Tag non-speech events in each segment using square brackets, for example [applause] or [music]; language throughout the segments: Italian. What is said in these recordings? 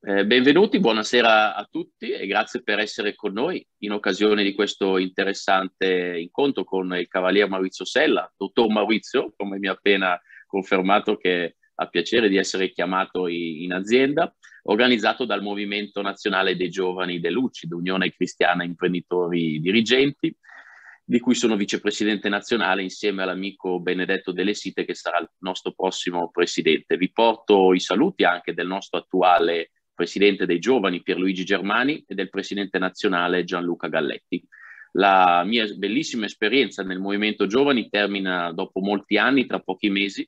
Eh, benvenuti, buonasera a tutti e grazie per essere con noi in occasione di questo interessante incontro con il cavalier Maurizio Sella, dottor Maurizio, come mi ha appena confermato che ha piacere di essere chiamato in azienda, organizzato dal Movimento Nazionale dei Giovani De dell'UCID, Unione Cristiana Imprenditori Dirigenti, di cui sono vicepresidente nazionale insieme all'amico Benedetto Delle Site che sarà il nostro prossimo presidente. Vi porto i saluti anche del nostro attuale presidente dei giovani Pierluigi Germani e del presidente nazionale Gianluca Galletti. La mia bellissima esperienza nel movimento giovani termina dopo molti anni, tra pochi mesi,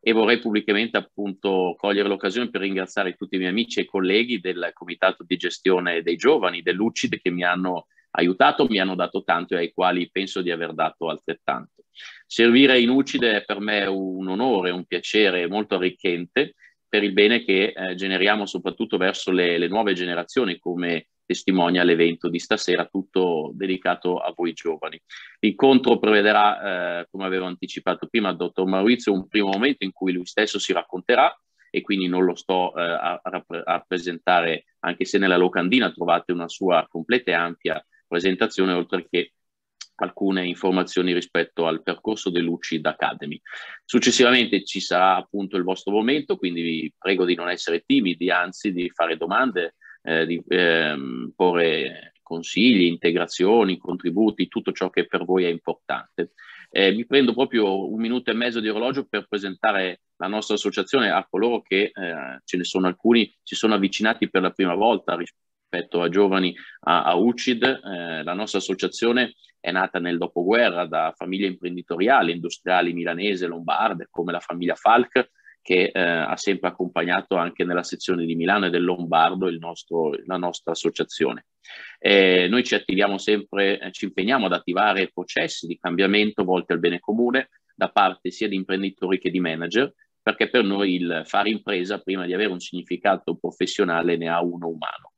e vorrei pubblicamente appunto cogliere l'occasione per ringraziare tutti i miei amici e colleghi del comitato di gestione dei giovani, dell'UCID, che mi hanno aiutato, mi hanno dato tanto e ai quali penso di aver dato altrettanto. Servire in UCID è per me un onore, un piacere molto arricchente per il bene che eh, generiamo soprattutto verso le, le, nuove generazioni, come testimonia l'evento di stasera, tutto dedicato a voi giovani. L'incontro prevederà, eh, come avevo anticipato prima, il dottor Maurizio, un primo momento in cui lui stesso si racconterà e quindi non lo sto eh, a, a presentare, anche se nella locandina trovate una sua completa e ampia presentazione, oltre che alcune informazioni rispetto al percorso dell'UCID Academy. Successivamente ci sarà appunto il vostro momento, quindi vi prego di non essere timidi, anzi di fare domande, eh, di ehm, porre consigli, integrazioni, contributi, tutto ciò che per voi è importante. Eh, mi prendo proprio un minuto e mezzo di orologio per presentare la nostra associazione a coloro che eh, ce ne sono alcuni, si sono avvicinati per la prima volta rispetto a giovani a, a UCID. Eh, la nostra associazione è nata nel dopoguerra da famiglie imprenditoriali, industriali milanese, lombarde, come la famiglia Falk, che eh, ha sempre accompagnato anche nella sezione di Milano e del Lombardo nostro, la nostra associazione. Eh, noi ci attiviamo sempre, eh, ci impegniamo ad attivare processi di cambiamento volti al bene comune da parte sia di imprenditori che di manager, perché per noi il fare impresa prima di avere un significato professionale ne ha uno umano.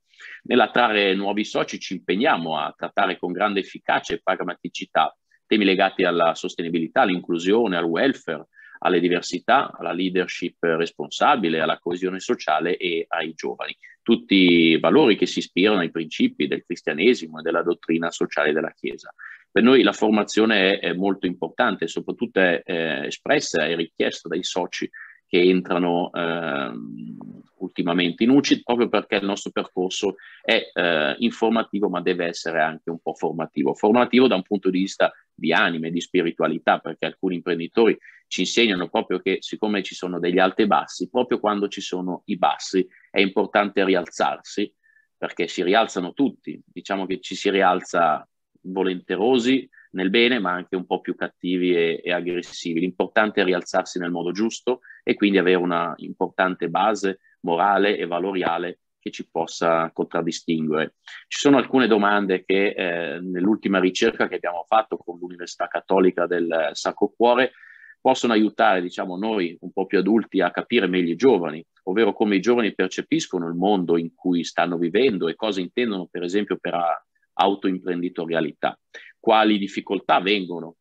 Nell'attrarre nuovi soci ci impegniamo a trattare con grande efficacia e pragmaticità temi legati alla sostenibilità, all'inclusione, al welfare, alle diversità, alla leadership responsabile, alla coesione sociale e ai giovani. Tutti valori che si ispirano ai principi del cristianesimo e della dottrina sociale della Chiesa. Per noi la formazione è, molto importante, soprattutto è eh, espressa e richiesta dai soci che entrano eh, ultimamente in UCID proprio perché il nostro percorso è eh, informativo ma deve essere anche un po' formativo, formativo da un punto di vista di anime, di spiritualità, perché alcuni imprenditori ci insegnano proprio che siccome ci sono degli alti e bassi, proprio quando ci sono i bassi è importante rialzarsi perché si rialzano tutti, diciamo che ci si rialza volenterosi nel bene ma anche un po' più cattivi e, e aggressivi. L'importante è rialzarsi nel modo giusto e quindi avere una importante base morale e valoriale che ci possa contraddistinguere. Ci sono alcune domande che eh, nell'ultima ricerca che abbiamo fatto con l'Università Cattolica del Sacro Cuore possono aiutare, diciamo, noi un po' più adulti a capire meglio i giovani, ovvero come i giovani percepiscono il mondo in cui stanno vivendo e cosa intendono, per esempio, per autoimprenditorialità, quali difficoltà vengono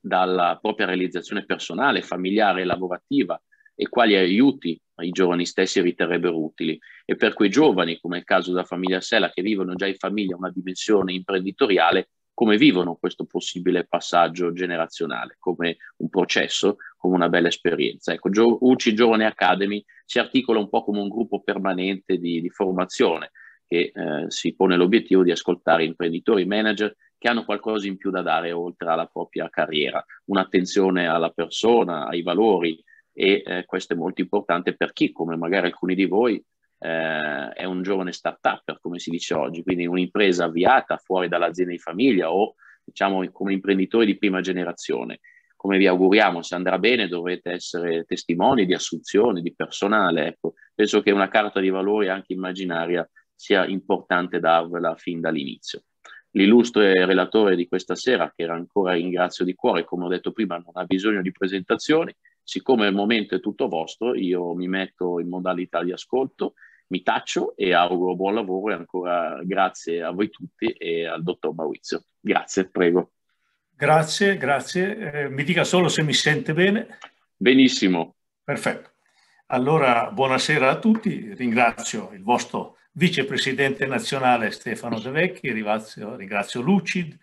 dalla propria realizzazione personale, familiare e lavorativa e quali aiuti i giovani stessi riterrebbero utili. E per quei giovani, come il caso della famiglia Sella, che vivono già in famiglia una dimensione imprenditoriale, come vivono questo possibile passaggio generazionale, come un processo, come una bella esperienza. Ecco, UCI Giovane Academy si articola un po' come un gruppo permanente di, di formazione che eh, si pone l'obiettivo di ascoltare imprenditori, manager che hanno qualcosa in più da dare oltre alla propria carriera, un'attenzione alla persona, ai valori, e eh, questo è molto importante per chi, come magari alcuni di voi, eh, è un giovane start-up, come si dice oggi, quindi un'impresa avviata fuori dall'azienda di famiglia o diciamo come imprenditori di prima generazione. Come vi auguriamo, se andrà bene dovrete essere testimoni di assunzioni, di personale. Ecco, penso che una carta di valori anche immaginaria sia importante darvela fin dall'inizio. L'illustre relatore di questa sera, che ancora ringrazio di cuore, come ho detto prima, non ha bisogno di presentazioni, siccome il momento è tutto vostro, io mi metto in modalità di ascolto, mi taccio e auguro buon lavoro e ancora grazie a voi tutti e al dottor Maurizio. Grazie, prego. Grazie, grazie. Eh, mi dica solo se mi sente bene. Benissimo. Perfetto. Allora, buonasera a tutti. Ringrazio il vostro vicepresidente nazionale Stefano De Vecchi, ringrazio, ringrazio Lucid.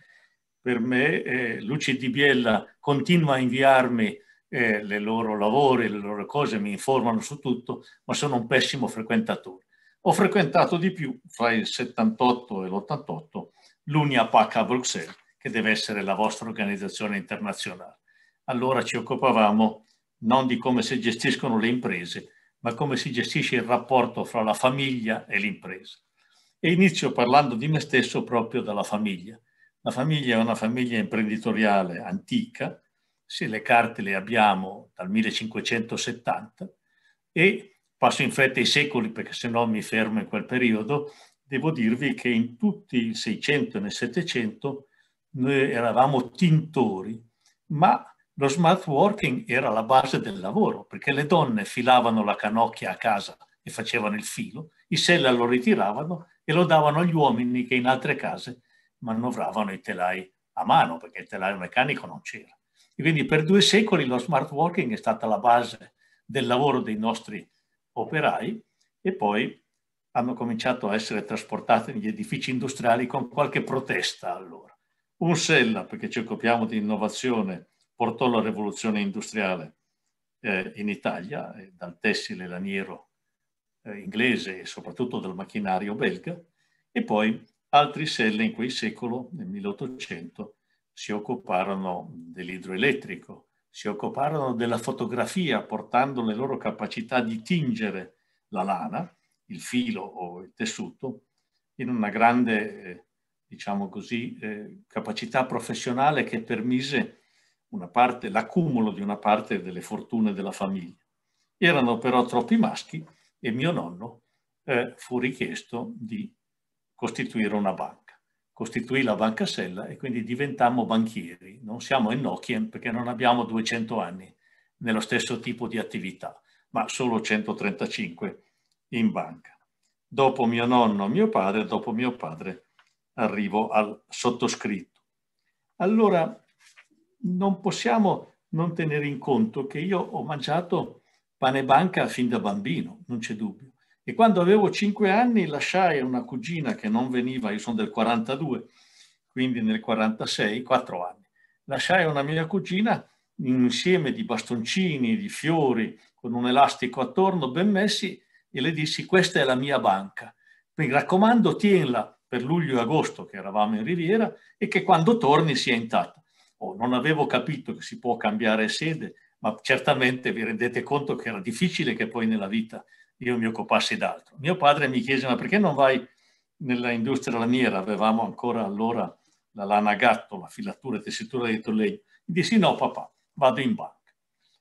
Per me eh, Lucid di Biella continua a inviarmi eh, le loro lavori, le loro cose, mi informano su tutto, ma sono un pessimo frequentatore. Ho frequentato di più fra il 78 e l'88 l'UNIAPAC a Bruxelles, che deve essere la vostra organizzazione internazionale. Allora ci occupavamo non di come si gestiscono le imprese, ma come si gestisce il rapporto fra la famiglia e l'impresa. E inizio parlando di me stesso proprio dalla famiglia. La famiglia è una famiglia imprenditoriale antica, sì, le carte le abbiamo dal 1570 e passo in fretta i secoli perché se no mi fermo in quel periodo, devo dirvi che in tutti il 600 e nel 700 noi eravamo tintori, ma lo smart working era la base del lavoro, perché le donne filavano la canocchia a casa e facevano il filo, i sella lo ritiravano e lo davano agli uomini che in altre case manovravano i telai a mano, perché il telaio meccanico non c'era. E quindi per due secoli lo smart working è stata la base del lavoro dei nostri operai e poi hanno cominciato a essere trasportati negli edifici industriali con qualche protesta allora. Un sella, perché ci occupiamo di innovazione, portò la rivoluzione industriale eh, in Italia, eh, dal tessile laniero eh, inglese e soprattutto dal macchinario belga, e poi altri selle in quel secolo, nel 1800, si occuparono dell'idroelettrico, si occuparono della fotografia portando le loro capacità di tingere la lana, il filo o il tessuto, in una grande, eh, diciamo così, eh, capacità professionale che permise l'accumulo di una parte delle fortune della famiglia. Erano però troppi maschi e mio nonno eh, fu richiesto di costituire una banca costituì la banca sella e quindi diventammo banchieri. Non siamo Enochien perché non abbiamo 200 anni nello stesso tipo di attività, ma solo 135 in banca. Dopo mio nonno, mio padre, dopo mio padre arrivo al sottoscritto. Allora non possiamo non tenere in conto che io ho mangiato pane banca fin da bambino, non c'è dubbio. E quando avevo 5 anni lasciai una cugina che non veniva, io sono del 42, quindi nel 46, 4 anni, lasciai una mia cugina insieme di bastoncini, di fiori, con un elastico attorno ben messi e le dissi questa è la mia banca. Mi raccomando, tienla per luglio e agosto che eravamo in riviera e che quando torni sia intatta. Oh, non avevo capito che si può cambiare sede, ma certamente vi rendete conto che era difficile che poi nella vita io mi occupassi d'altro. Mio padre mi chiese, ma perché non vai nella industria laniera? Avevamo ancora allora la lana gatto, la filatura e tessitura di legno. Dissi no papà, vado in banca.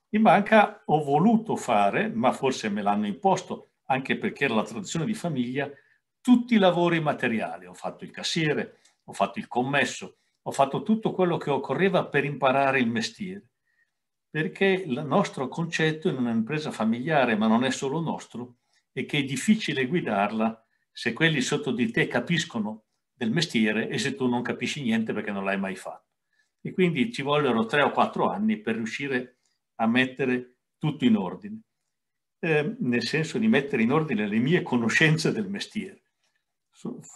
In banca ho voluto fare, ma forse me l'hanno imposto, anche perché era la tradizione di famiglia, tutti i lavori materiali. Ho fatto il cassiere, ho fatto il commesso, ho fatto tutto quello che occorreva per imparare il mestiere perché il nostro concetto in un'impresa familiare, ma non è solo nostro, è che è difficile guidarla se quelli sotto di te capiscono del mestiere e se tu non capisci niente perché non l'hai mai fatto. E quindi ci vollero tre o quattro anni per riuscire a mettere tutto in ordine, eh, nel senso di mettere in ordine le mie conoscenze del mestiere.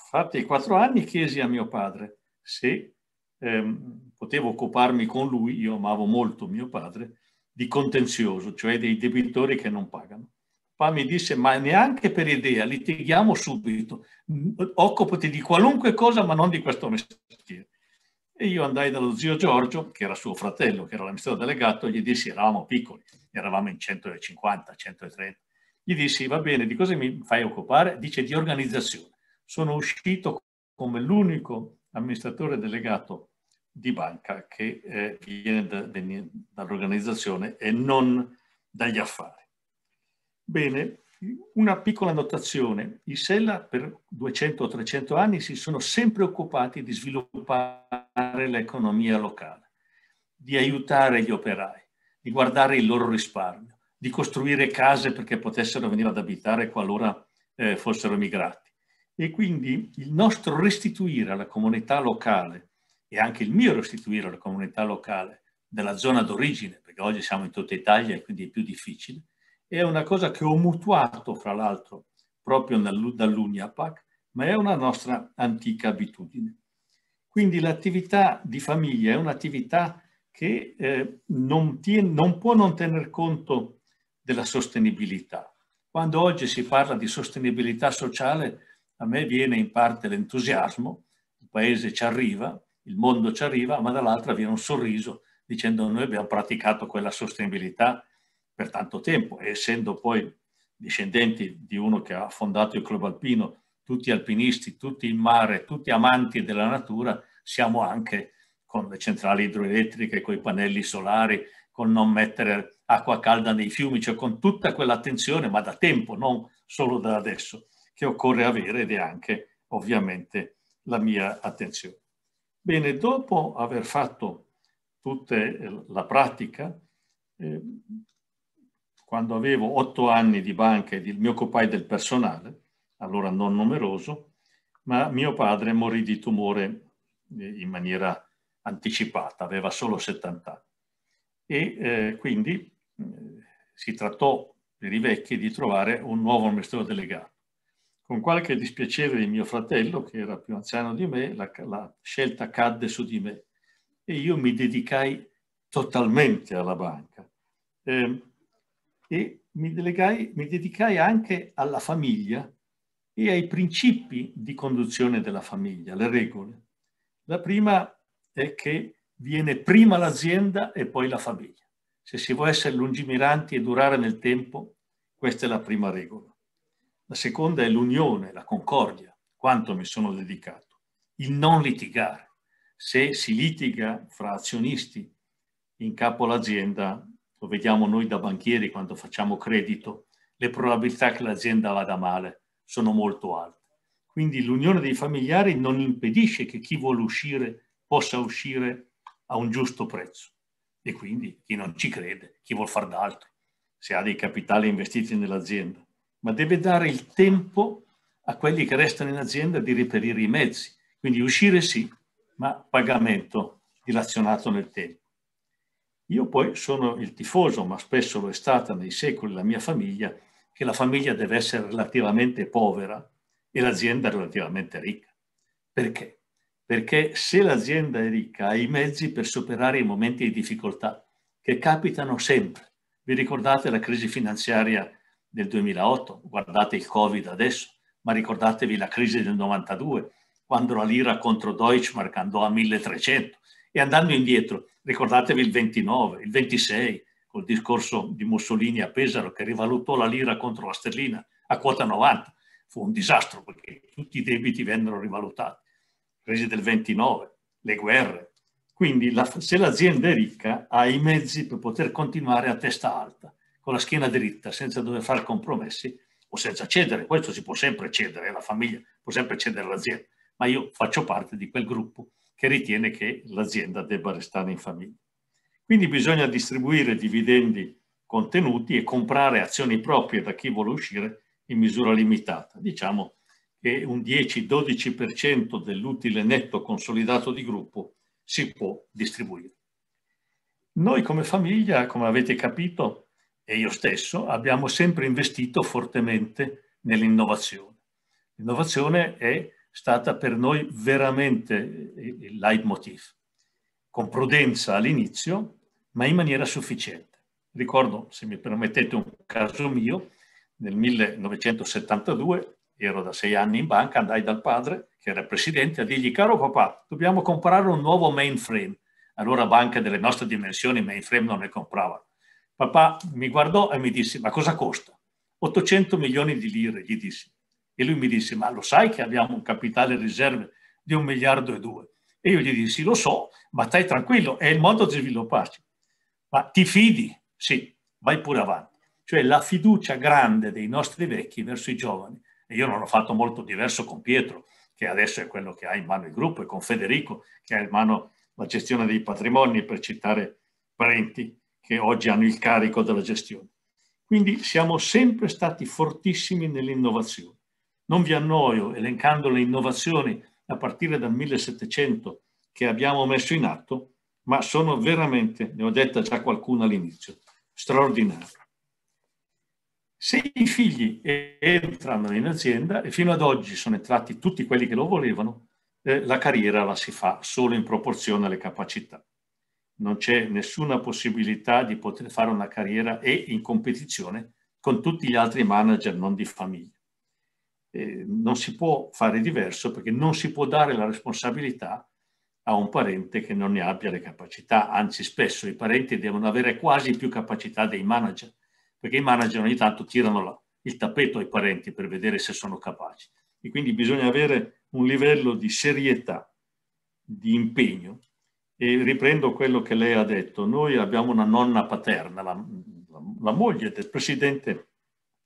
Fatti i quattro anni chiesi a mio padre se ehm, potevo occuparmi con lui, io amavo molto mio padre, di contenzioso, cioè dei debitori che non pagano. Papà mi disse, ma neanche per idea, litighiamo subito, occupati di qualunque cosa ma non di questo mestiere. E io andai dallo zio Giorgio, che era suo fratello, che era l'amministratore delegato, e gli dissi, eravamo piccoli, eravamo in 150, 130, gli dissi, va bene, di cosa mi fai occupare? Dice, di organizzazione. Sono uscito come l'unico amministratore delegato di banca che eh, viene da, de, dall'organizzazione e non dagli affari. Bene, una piccola notazione. I Sella per 200 o 300 anni si sono sempre occupati di sviluppare l'economia locale, di aiutare gli operai, di guardare il loro risparmio, di costruire case perché potessero venire ad abitare qualora eh, fossero emigrati. E quindi il nostro restituire alla comunità locale e anche il mio restituire alla comunità locale della zona d'origine, perché oggi siamo in tutta Italia e quindi è più difficile, è una cosa che ho mutuato, fra l'altro, proprio dall'Uniapac, ma è una nostra antica abitudine. Quindi l'attività di famiglia è un'attività che eh, non, tiene, non può non tener conto della sostenibilità. Quando oggi si parla di sostenibilità sociale, a me viene in parte l'entusiasmo, il Paese ci arriva, il mondo ci arriva, ma dall'altra viene un sorriso dicendo noi abbiamo praticato quella sostenibilità per tanto tempo, e essendo poi discendenti di uno che ha fondato il club alpino, tutti alpinisti, tutti in mare, tutti amanti della natura, siamo anche con le centrali idroelettriche, con i pannelli solari, con non mettere acqua calda nei fiumi, cioè con tutta quell'attenzione, ma da tempo, non solo da adesso, che occorre avere ed è anche ovviamente la mia attenzione. Bene, dopo aver fatto tutta eh, la pratica, eh, quando avevo otto anni di banca e mi occupai del personale, allora non numeroso, ma mio padre morì di tumore eh, in maniera anticipata, aveva solo 70 anni. E quindi si trattò per i vecchi di trovare un nuovo amministratore delegato con qualche dispiacere di mio fratello, che era più anziano di me, la, la scelta cadde su di me e io mi dedicai totalmente alla banca. Eh, e mi, delegai, mi dedicai anche alla famiglia e ai principi di conduzione della famiglia, le regole. La prima è che viene prima l'azienda e poi la famiglia. Se si vuole essere lungimiranti e durare nel tempo, questa è la prima regola. La seconda è l'unione, la concordia, quanto mi sono dedicato, il non litigare. Se si litiga fra azionisti in capo all'azienda, lo vediamo noi da banchieri quando facciamo credito, le probabilità che l'azienda vada male sono molto alte. Quindi l'unione dei familiari non impedisce che chi vuole uscire possa uscire a un giusto prezzo. E quindi chi non ci crede, chi vuol far d'altro, se ha dei capitali investiti nell'azienda, ma deve dare il tempo a quelli che restano in azienda di reperire i mezzi. Quindi uscire sì, ma pagamento dilazionato nel tempo. Io poi sono il tifoso, ma spesso lo è stata nei secoli la mia famiglia, che la famiglia deve essere relativamente povera e l'azienda relativamente ricca. Perché? Perché se l'azienda è ricca ha i mezzi per superare i momenti di difficoltà che capitano sempre. Vi ricordate la crisi finanziaria nel 2008, guardate il Covid adesso, ma ricordatevi la crisi del 92, quando la lira contro Deutschmark andò a 1300 e andando indietro, ricordatevi il 29, il 26, col discorso di Mussolini a Pesaro che rivalutò la lira contro la sterlina a quota 90. Fu un disastro perché tutti i debiti vennero rivalutati. Crisi del 29, le guerre. Quindi la, se l'azienda è ricca ha i mezzi per poter continuare a testa alta con la schiena dritta, senza dover fare compromessi o senza cedere. Questo si può sempre cedere, eh, la famiglia può sempre cedere l'azienda, ma io faccio parte di quel gruppo che ritiene che l'azienda debba restare in famiglia. Quindi bisogna distribuire dividendi contenuti e comprare azioni proprie da chi vuole uscire in misura limitata. Diciamo che un 10-12% dell'utile netto consolidato di gruppo si può distribuire. Noi come famiglia, come avete capito, e io stesso abbiamo sempre investito fortemente nell'innovazione. L'innovazione è stata per noi veramente eh, il leitmotiv, con prudenza all'inizio, ma in maniera sufficiente. Ricordo, se mi permettete un caso mio, nel 1972 ero da sei anni in banca, andai dal padre, che era presidente, a dirgli, caro papà, dobbiamo comprare un nuovo mainframe. Allora banche delle nostre dimensioni mainframe non ne compravano. Papà mi guardò e mi disse, ma cosa costa? 800 milioni di lire, gli dissi. E lui mi disse, ma lo sai che abbiamo un capitale riserve di un miliardo e due? E io gli dissi, lo so, ma stai tranquillo, è il modo di svilupparci. Ma ti fidi? Sì, vai pure avanti. Cioè la fiducia grande dei nostri vecchi verso i giovani. E io non ho fatto molto diverso con Pietro, che adesso è quello che ha in mano il gruppo, e con Federico, che ha in mano la gestione dei patrimoni, per citare parenti che oggi hanno il carico della gestione. Quindi siamo sempre stati fortissimi nell'innovazione. Non vi annoio elencando le innovazioni a partire dal 1700 che abbiamo messo in atto, ma sono veramente, ne ho detta già qualcuna all'inizio, straordinarie. Se i figli entrano in azienda, e fino ad oggi sono entrati tutti quelli che lo volevano, eh, la carriera la si fa solo in proporzione alle capacità non c'è nessuna possibilità di poter fare una carriera e in competizione con tutti gli altri manager non di famiglia. Eh, non si può fare diverso perché non si può dare la responsabilità a un parente che non ne abbia le capacità, anzi spesso i parenti devono avere quasi più capacità dei manager, perché i manager ogni tanto tirano il tappeto ai parenti per vedere se sono capaci. E quindi bisogna avere un livello di serietà, di impegno e riprendo quello che lei ha detto. Noi abbiamo una nonna paterna, la, la, la moglie del presidente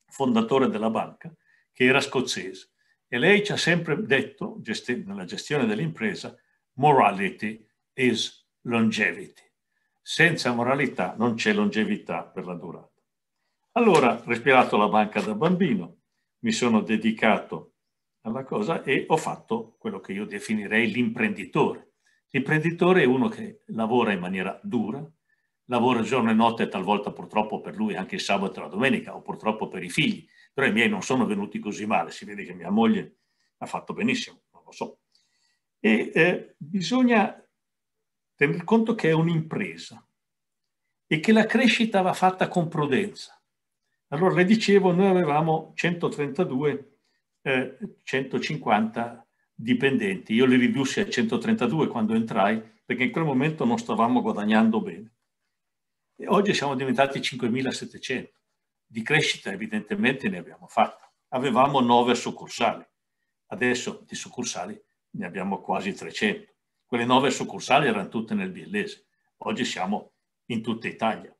fondatore della banca, che era scozzese. E lei ci ha sempre detto, gesti- nella gestione dell'impresa, morality is longevity. Senza moralità non c'è longevità per la durata. Allora, respirato la banca da bambino, mi sono dedicato alla cosa e ho fatto quello che io definirei l'imprenditore. L'imprenditore è uno che lavora in maniera dura, lavora giorno e notte, talvolta purtroppo per lui anche il sabato e la domenica, o purtroppo per i figli, però i miei non sono venuti così male, si vede che mia moglie ha fatto benissimo, non lo so. E eh, bisogna tener conto che è un'impresa e che la crescita va fatta con prudenza. Allora le dicevo, noi avevamo 132, eh, 150 dipendenti. Io li ridussi a 132 quando entrai perché in quel momento non stavamo guadagnando bene. E oggi siamo diventati 5.700. Di crescita evidentemente ne abbiamo fatta. Avevamo 9 succursali. Adesso di succursali ne abbiamo quasi 300. Quelle 9 succursali erano tutte nel biellese. Oggi siamo in tutta Italia.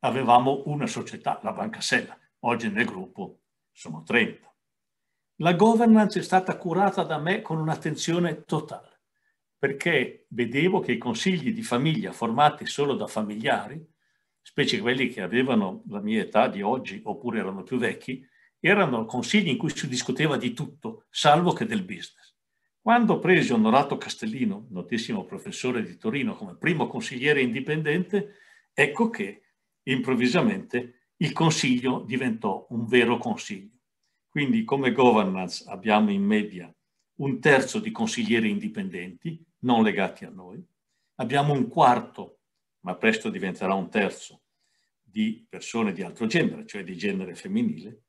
Avevamo una società, la Banca Sella. Oggi nel gruppo sono 30. La governance è stata curata da me con un'attenzione totale, perché vedevo che i consigli di famiglia formati solo da familiari, specie quelli che avevano la mia età di oggi oppure erano più vecchi, erano consigli in cui si discuteva di tutto, salvo che del business. Quando presi Onorato Castellino, notissimo professore di Torino, come primo consigliere indipendente, ecco che improvvisamente il consiglio diventò un vero consiglio quindi come governance abbiamo in media un terzo di consiglieri indipendenti, non legati a noi, abbiamo un quarto, ma presto diventerà un terzo, di persone di altro genere, cioè di genere femminile,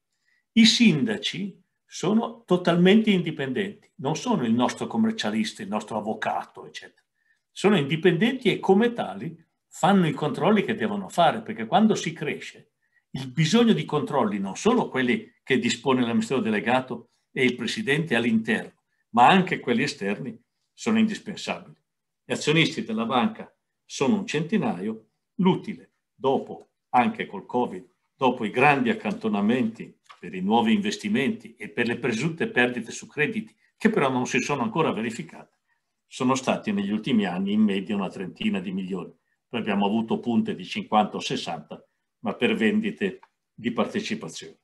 i sindaci sono totalmente indipendenti, non sono il nostro commercialista, il nostro avvocato, eccetera. Sono indipendenti e come tali fanno i controlli che devono fare, perché quando si cresce il bisogno di controlli, non solo quelli che dispone l'amministratore delegato e il presidente all'interno, ma anche quelli esterni, sono indispensabili. Gli azionisti della banca sono un centinaio, l'utile, dopo anche col Covid, dopo i grandi accantonamenti per i nuovi investimenti e per le presunte perdite su crediti, che però non si sono ancora verificate, sono stati negli ultimi anni in media una trentina di milioni. Noi abbiamo avuto punte di 50 o 60, ma per vendite di partecipazione.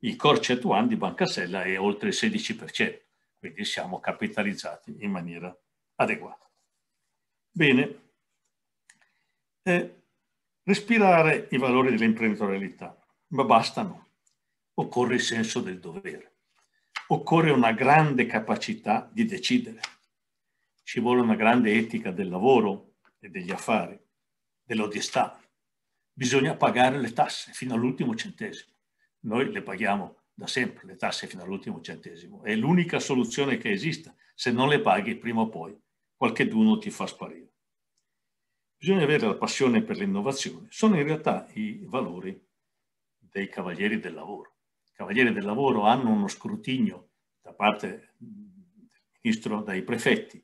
Il core CET1 di Banca Sella è oltre il 16%, quindi siamo capitalizzati in maniera adeguata. Bene, eh, respirare i valori dell'imprenditorialità, ma bastano. Occorre il senso del dovere, occorre una grande capacità di decidere, ci vuole una grande etica del lavoro e degli affari, dell'odestà, bisogna pagare le tasse fino all'ultimo centesimo. Noi le paghiamo da sempre, le tasse fino all'ultimo centesimo. È l'unica soluzione che esista. Se non le paghi, prima o poi, qualche d'uno ti fa sparire. Bisogna avere la passione per l'innovazione. Sono in realtà i valori dei cavalieri del lavoro. I cavalieri del lavoro hanno uno scrutinio da parte del ministro, dai prefetti,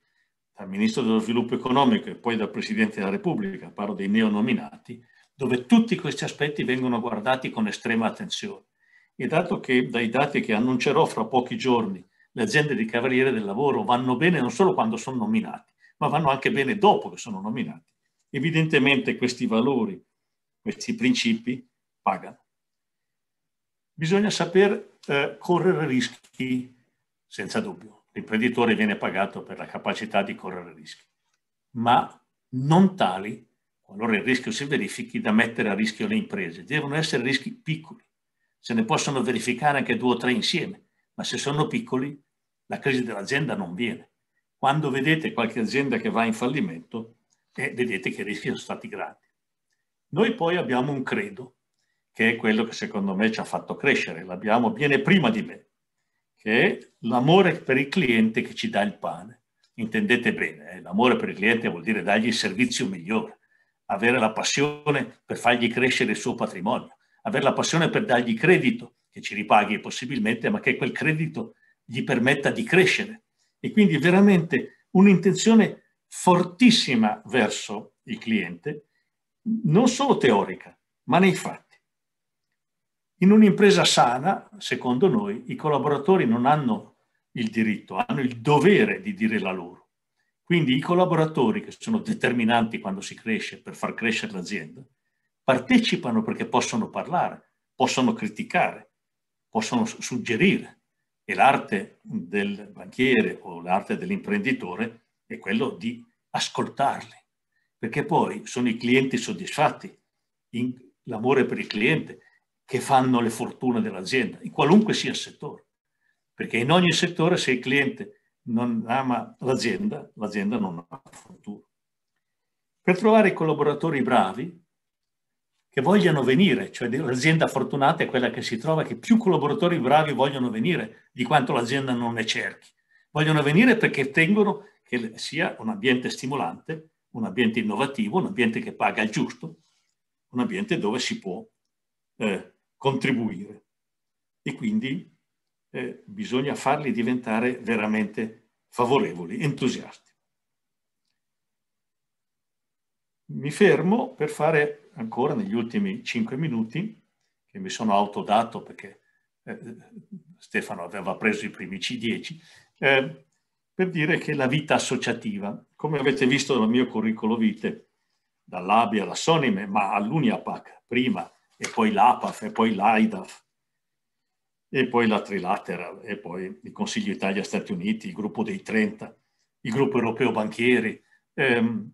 dal ministro dello sviluppo economico e poi dal presidente della Repubblica, parlo dei neonominati, dove tutti questi aspetti vengono guardati con estrema attenzione. E dato che dai dati che annuncerò fra pochi giorni le aziende di Cavaliere del Lavoro vanno bene non solo quando sono nominati, ma vanno anche bene dopo che sono nominati, evidentemente questi valori, questi principi pagano. Bisogna saper eh, correre rischi senza dubbio. L'imprenditore viene pagato per la capacità di correre rischi, ma non tali qualora il rischio si verifichi, da mettere a rischio le imprese. Devono essere rischi piccoli, se ne possono verificare anche due o tre insieme, ma se sono piccoli la crisi dell'azienda non viene. Quando vedete qualche azienda che va in fallimento, eh, vedete che i rischi sono stati grandi. Noi poi abbiamo un credo, che è quello che secondo me ci ha fatto crescere, l'abbiamo, viene prima di me, che è l'amore per il cliente che ci dà il pane. Intendete bene, eh? l'amore per il cliente vuol dire dargli il servizio migliore avere la passione per fargli crescere il suo patrimonio, avere la passione per dargli credito che ci ripaghi possibilmente, ma che quel credito gli permetta di crescere. E quindi veramente un'intenzione fortissima verso il cliente, non solo teorica, ma nei fatti. In un'impresa sana, secondo noi, i collaboratori non hanno il diritto, hanno il dovere di dire la loro quindi i collaboratori, che sono determinanti quando si cresce per far crescere l'azienda, partecipano perché possono parlare, possono criticare, possono suggerire. E l'arte del banchiere o l'arte dell'imprenditore è quello di ascoltarli, perché poi sono i clienti soddisfatti, l'amore per il cliente, che fanno le fortune dell'azienda, in qualunque sia il settore. Perché in ogni settore se il cliente non ama l'azienda, l'azienda non ha futuro. Per trovare collaboratori bravi che vogliano venire, cioè l'azienda fortunata è quella che si trova che più collaboratori bravi vogliono venire di quanto l'azienda non ne cerchi. Vogliono venire perché tengono che sia un ambiente stimolante, un ambiente innovativo, un ambiente che paga il giusto, un ambiente dove si può eh, contribuire. E quindi eh, bisogna farli diventare veramente favorevoli, entusiasti. Mi fermo per fare ancora negli ultimi cinque minuti, che mi sono autodato perché eh, Stefano aveva preso i primi C10, eh, per dire che la vita associativa, come avete visto dal mio curriculum vitae, dall'ABI alla Sonime, ma all'Uniapac prima, e poi l'APAF, e poi l'AIDAF, e poi la Trilateral, e poi il Consiglio Italia-Stati Uniti, il gruppo dei 30, il gruppo europeo banchieri, ehm,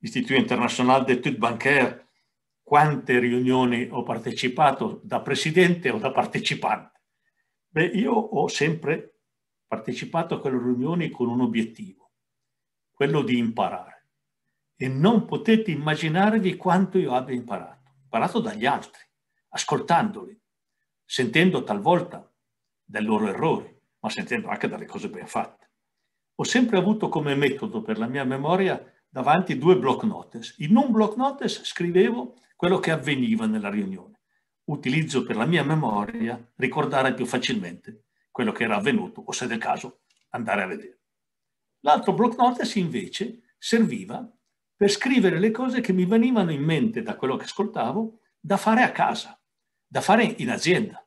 Istituto Internazionale del Tut Bancaire, quante riunioni ho partecipato da presidente o da partecipante? Beh, io ho sempre partecipato a quelle riunioni con un obiettivo, quello di imparare. E non potete immaginarvi quanto io abbia imparato, imparato dagli altri, ascoltandoli, sentendo talvolta dai loro errori, ma sentendo anche dalle cose ben fatte. Ho sempre avuto come metodo per la mia memoria davanti due block notes. In un block notes scrivevo quello che avveniva nella riunione. Utilizzo per la mia memoria ricordare più facilmente quello che era avvenuto o se del caso andare a vedere. L'altro block notes invece serviva per scrivere le cose che mi venivano in mente da quello che ascoltavo da fare a casa da fare in azienda.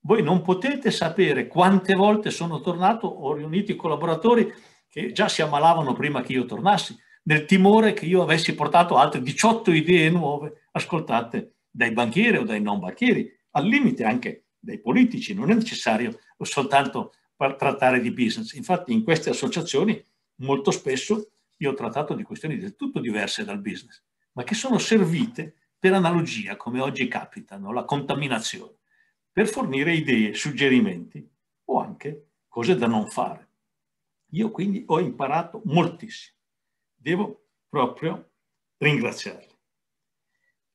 Voi non potete sapere quante volte sono tornato, ho riunito i collaboratori che già si ammalavano prima che io tornassi, nel timore che io avessi portato altre 18 idee nuove ascoltate dai banchieri o dai non banchieri, al limite anche dai politici, non è necessario soltanto trattare di business. Infatti in queste associazioni molto spesso io ho trattato di questioni del tutto diverse dal business, ma che sono servite per analogia, come oggi capitano, la contaminazione, per fornire idee, suggerimenti o anche cose da non fare. Io quindi ho imparato moltissimo. Devo proprio ringraziarli.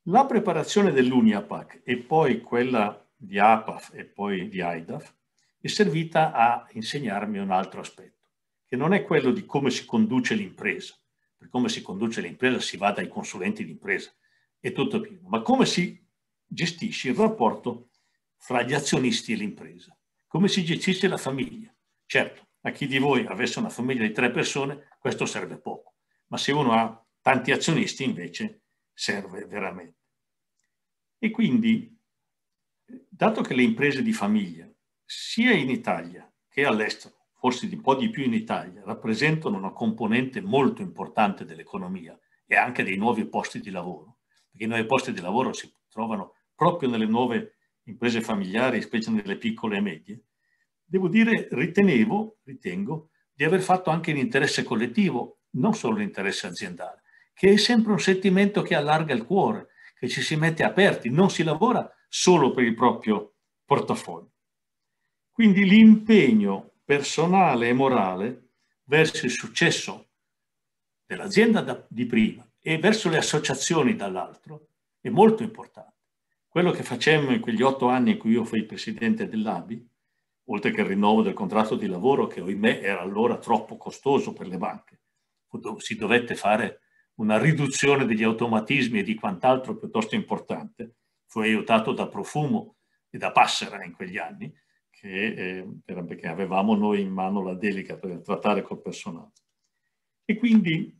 La preparazione dell'UNIAPAC e poi quella di APAF e poi di AIDAF è servita a insegnarmi un altro aspetto, che non è quello di come si conduce l'impresa. Per come si conduce l'impresa si va dai consulenti d'impresa, è tutto pieno. Ma come si gestisce il rapporto fra gli azionisti e l'impresa? Come si gestisce la famiglia? Certo, a chi di voi avesse una famiglia di tre persone questo serve poco, ma se uno ha tanti azionisti invece serve veramente. E quindi, dato che le imprese di famiglia, sia in Italia che all'estero, forse un po' di più in Italia, rappresentano una componente molto importante dell'economia e anche dei nuovi posti di lavoro, perché nuovi posti di lavoro si trovano proprio nelle nuove imprese familiari, specie nelle piccole e medie, devo dire, ritenevo, ritengo, di aver fatto anche l'interesse collettivo, non solo l'interesse aziendale, che è sempre un sentimento che allarga il cuore, che ci si mette aperti, non si lavora solo per il proprio portafoglio. Quindi l'impegno personale e morale verso il successo dell'azienda di prima e verso le associazioni dall'altro è molto importante. Quello che facemmo in quegli otto anni in cui io fui presidente dell'ABI, oltre che il rinnovo del contratto di lavoro che ahimè era allora troppo costoso per le banche, si dovette fare una riduzione degli automatismi e di quant'altro piuttosto importante, fu aiutato da Profumo e da Passera in quegli anni, che, eh, perché avevamo noi in mano la delica per trattare col personale. E quindi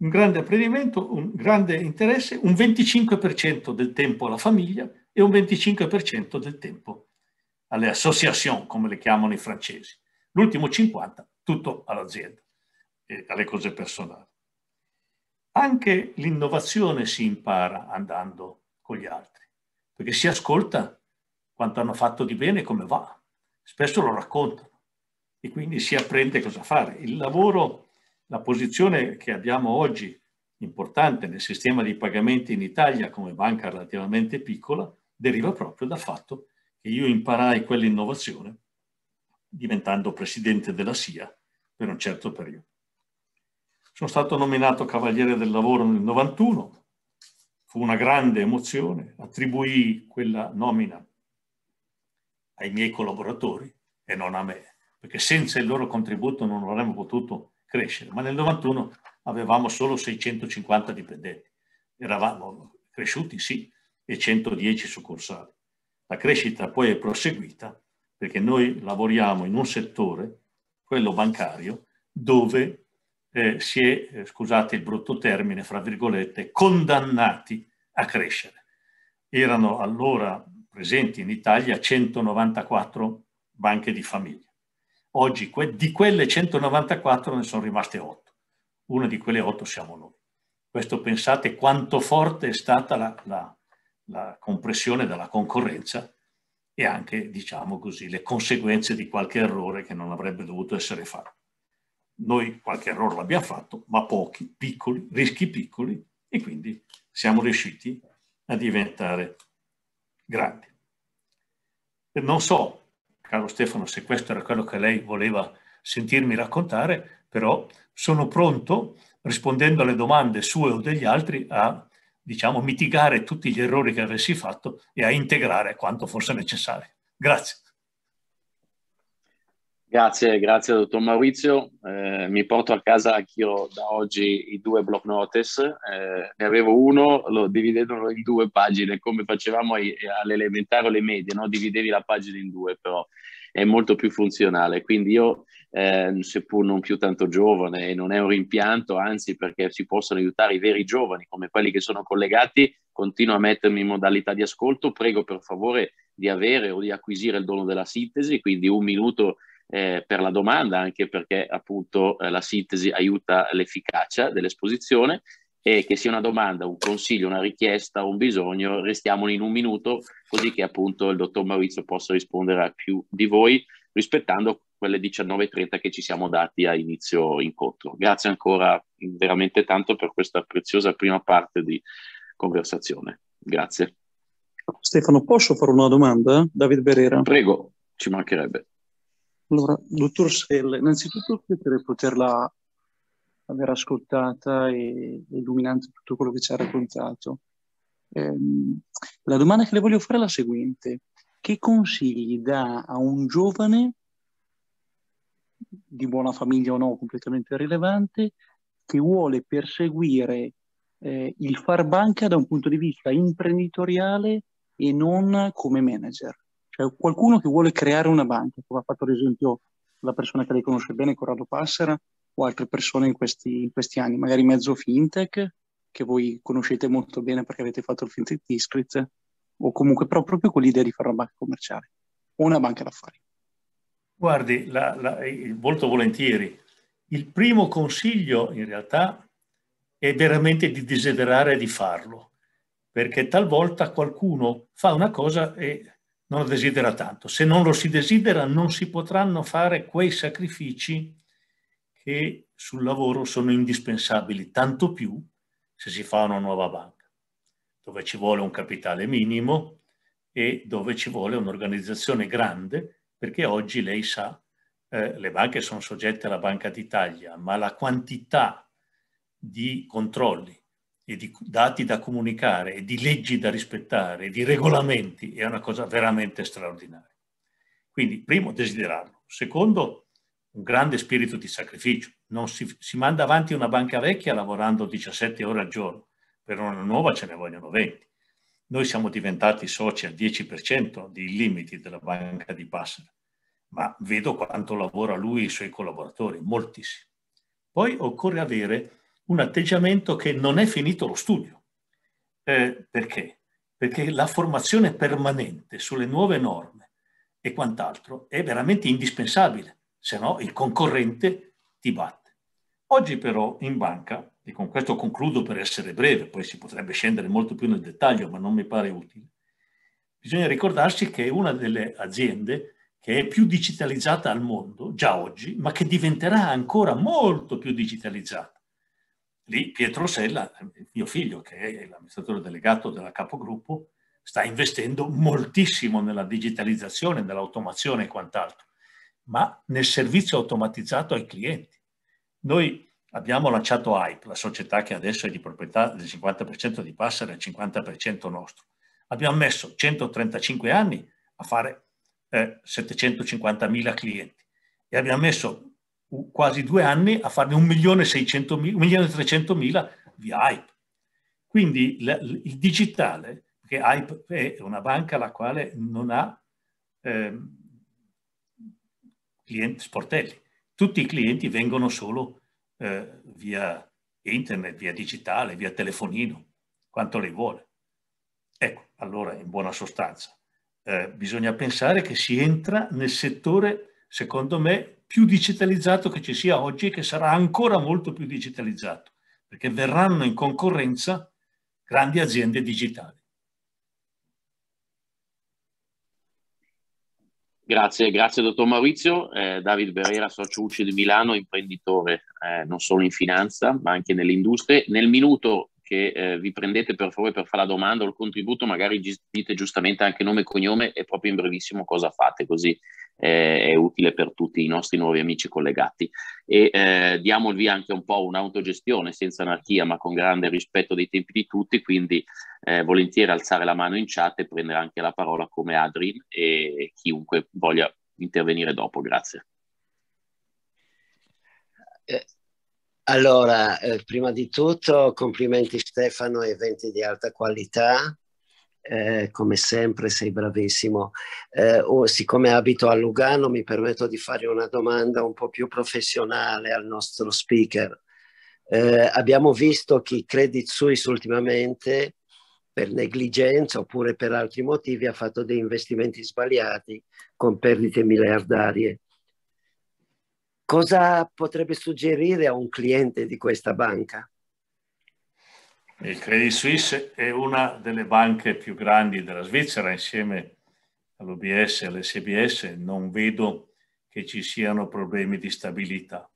un grande apprendimento, un grande interesse, un 25% del tempo alla famiglia e un 25% del tempo alle associazioni, come le chiamano i francesi. L'ultimo 50% tutto all'azienda e alle cose personali. Anche l'innovazione si impara andando con gli altri, perché si ascolta quanto hanno fatto di bene e come va. Spesso lo raccontano e quindi si apprende cosa fare. Il lavoro la posizione che abbiamo oggi importante nel sistema di pagamenti in Italia come banca relativamente piccola deriva proprio dal fatto che io imparai quell'innovazione diventando presidente della SIA per un certo periodo. Sono stato nominato Cavaliere del Lavoro nel 91, fu una grande emozione, attribuì quella nomina ai miei collaboratori e non a me, perché senza il loro contributo non avremmo potuto crescere, ma nel 91 avevamo solo 650 dipendenti, eravamo cresciuti sì e 110 succursali. La crescita poi è proseguita perché noi lavoriamo in un settore, quello bancario, dove eh, si è, eh, scusate il brutto termine, fra virgolette, condannati a crescere. Erano allora presenti in Italia 194 banche di famiglia Oggi que di quelle 194 ne sono rimaste 8. Una di quelle 8 siamo noi. Questo pensate quanto forte è stata la, la, la compressione della concorrenza e anche, diciamo così, le conseguenze di qualche errore che non avrebbe dovuto essere fatto. Noi qualche errore l'abbiamo fatto, ma pochi, piccoli, rischi piccoli, e quindi siamo riusciti a diventare grandi. Non so caro Stefano, se questo era quello che lei voleva sentirmi raccontare, però sono pronto, rispondendo alle domande sue o degli altri, a diciamo, mitigare tutti gli errori che avessi fatto e a integrare quanto fosse necessario. Grazie. Grazie, grazie dottor Maurizio. Eh, mi porto a casa anch'io da oggi i due block notice. Eh, ne avevo uno, lo dividevo in due pagine, come facevamo all'elementare o alle medie, no? dividevi la pagina in due, però è molto più funzionale. Quindi io, eh, seppur non più tanto giovane, e non è un rimpianto, anzi perché si possono aiutare i veri giovani, come quelli che sono collegati, continuo a mettermi in modalità di ascolto. Prego per favore di avere o di acquisire il dono della sintesi, quindi un minuto eh, per la domanda, anche perché appunto eh, la sintesi aiuta l'efficacia dell'esposizione e che sia una domanda, un consiglio, una richiesta, un bisogno, restiamo in un minuto così che appunto il dottor Maurizio possa rispondere a più di voi rispettando quelle 19.30 che ci siamo dati a inizio incontro. Grazie ancora veramente tanto per questa preziosa prima parte di conversazione. Grazie. Stefano, posso fare una domanda? Davide Berera. Prego, ci mancherebbe. Allora, dottor Sell, innanzitutto per poterla aver ascoltata e illuminante tutto quello che ci ha raccontato. Eh, la domanda che le voglio fare è la seguente. Che consigli dà a un giovane di buona famiglia o no, completamente irrilevante, che vuole perseguire eh, il far banca da un punto di vista imprenditoriale e non come manager? Cioè, qualcuno che vuole creare una banca, come ha fatto ad esempio la persona che lei conosce bene, Corrado Passera, o altre persone in questi, in questi anni, magari mezzo fintech, che voi conoscete molto bene perché avete fatto il fintech discret, o comunque però proprio con l'idea di fare una banca commerciale o una banca d'affari. Guardi, la, la, molto volentieri. Il primo consiglio in realtà è veramente di desiderare di farlo, perché talvolta qualcuno fa una cosa e non lo desidera tanto. Se non lo si desidera non si potranno fare quei sacrifici che sul lavoro sono indispensabili, tanto più se si fa una nuova banca, dove ci vuole un capitale minimo e dove ci vuole un'organizzazione grande, perché oggi lei sa, eh, le banche sono soggette alla Banca d'Italia, ma la quantità di controlli e di dati da comunicare e di leggi da rispettare di regolamenti è una cosa veramente straordinaria. Quindi, primo, desiderarlo. Secondo, un grande spirito di sacrificio. Non si, si manda avanti una banca vecchia lavorando 17 ore al giorno, per una nuova ce ne vogliono 20. Noi siamo diventati soci al 10% dei limiti della banca di Passera, ma vedo quanto lavora lui e i suoi collaboratori, moltissimi. Poi occorre avere un atteggiamento che non è finito lo studio. Eh, perché? Perché la formazione permanente sulle nuove norme e quant'altro è veramente indispensabile, se no il concorrente ti batte. Oggi però in banca, e con questo concludo per essere breve, poi si potrebbe scendere molto più nel dettaglio, ma non mi pare utile, bisogna ricordarsi che è una delle aziende che è più digitalizzata al mondo già oggi, ma che diventerà ancora molto più digitalizzata Lì Pietro Sella, mio figlio, che è l'amministratore delegato della capogruppo, sta investendo moltissimo nella digitalizzazione, nell'automazione e quant'altro, ma nel servizio automatizzato ai clienti. Noi abbiamo lanciato Hype, la società che adesso è di proprietà del 50% di Passera e il 50% nostro. Abbiamo messo 135 anni a fare eh, 750.000 clienti e abbiamo messo quasi due anni a farne 1.300.000 via Hype. Quindi il, digitale, che Hype è una banca la quale non ha eh, clienti, sportelli, tutti i clienti vengono solo eh, via internet, via digitale, via telefonino, quanto lei vuole. Ecco, allora in buona sostanza, eh, bisogna pensare che si entra nel settore secondo me, più digitalizzato che ci sia oggi e che sarà ancora molto più digitalizzato, perché verranno in concorrenza grandi aziende digitali. Grazie, grazie dottor Maurizio. Eh, David Berrera, socio UCI di Milano, imprenditore eh, non solo in finanza ma anche nell'industria. Nel minuto che eh, vi prendete per favore per fare la domanda o il contributo, magari dite giustamente anche nome e cognome e proprio in brevissimo cosa fate, così eh, è utile per tutti i nostri nuovi amici collegati. E eh, diamo il via anche un po' un'autogestione senza anarchia, ma con grande rispetto dei tempi di tutti, quindi eh, volentieri alzare la mano in chat e prendere anche la parola come Adrin e chiunque voglia intervenire dopo. Grazie eh, allora, eh, prima di tutto complimenti Stefano, eventi di alta qualità, eh, come sempre sei bravissimo. Eh, oh, siccome abito a Lugano mi permetto di fare una domanda un po' più professionale al nostro speaker. Eh, abbiamo visto che Credit Suisse ultimamente per negligenza oppure per altri motivi ha fatto dei investimenti sbagliati con perdite miliardarie. Cosa potrebbe suggerire a un cliente di questa banca? Il Credit Suisse è una delle banche più grandi della Svizzera insieme all'OBS e all'SBS. Non vedo che ci siano problemi di stabilità.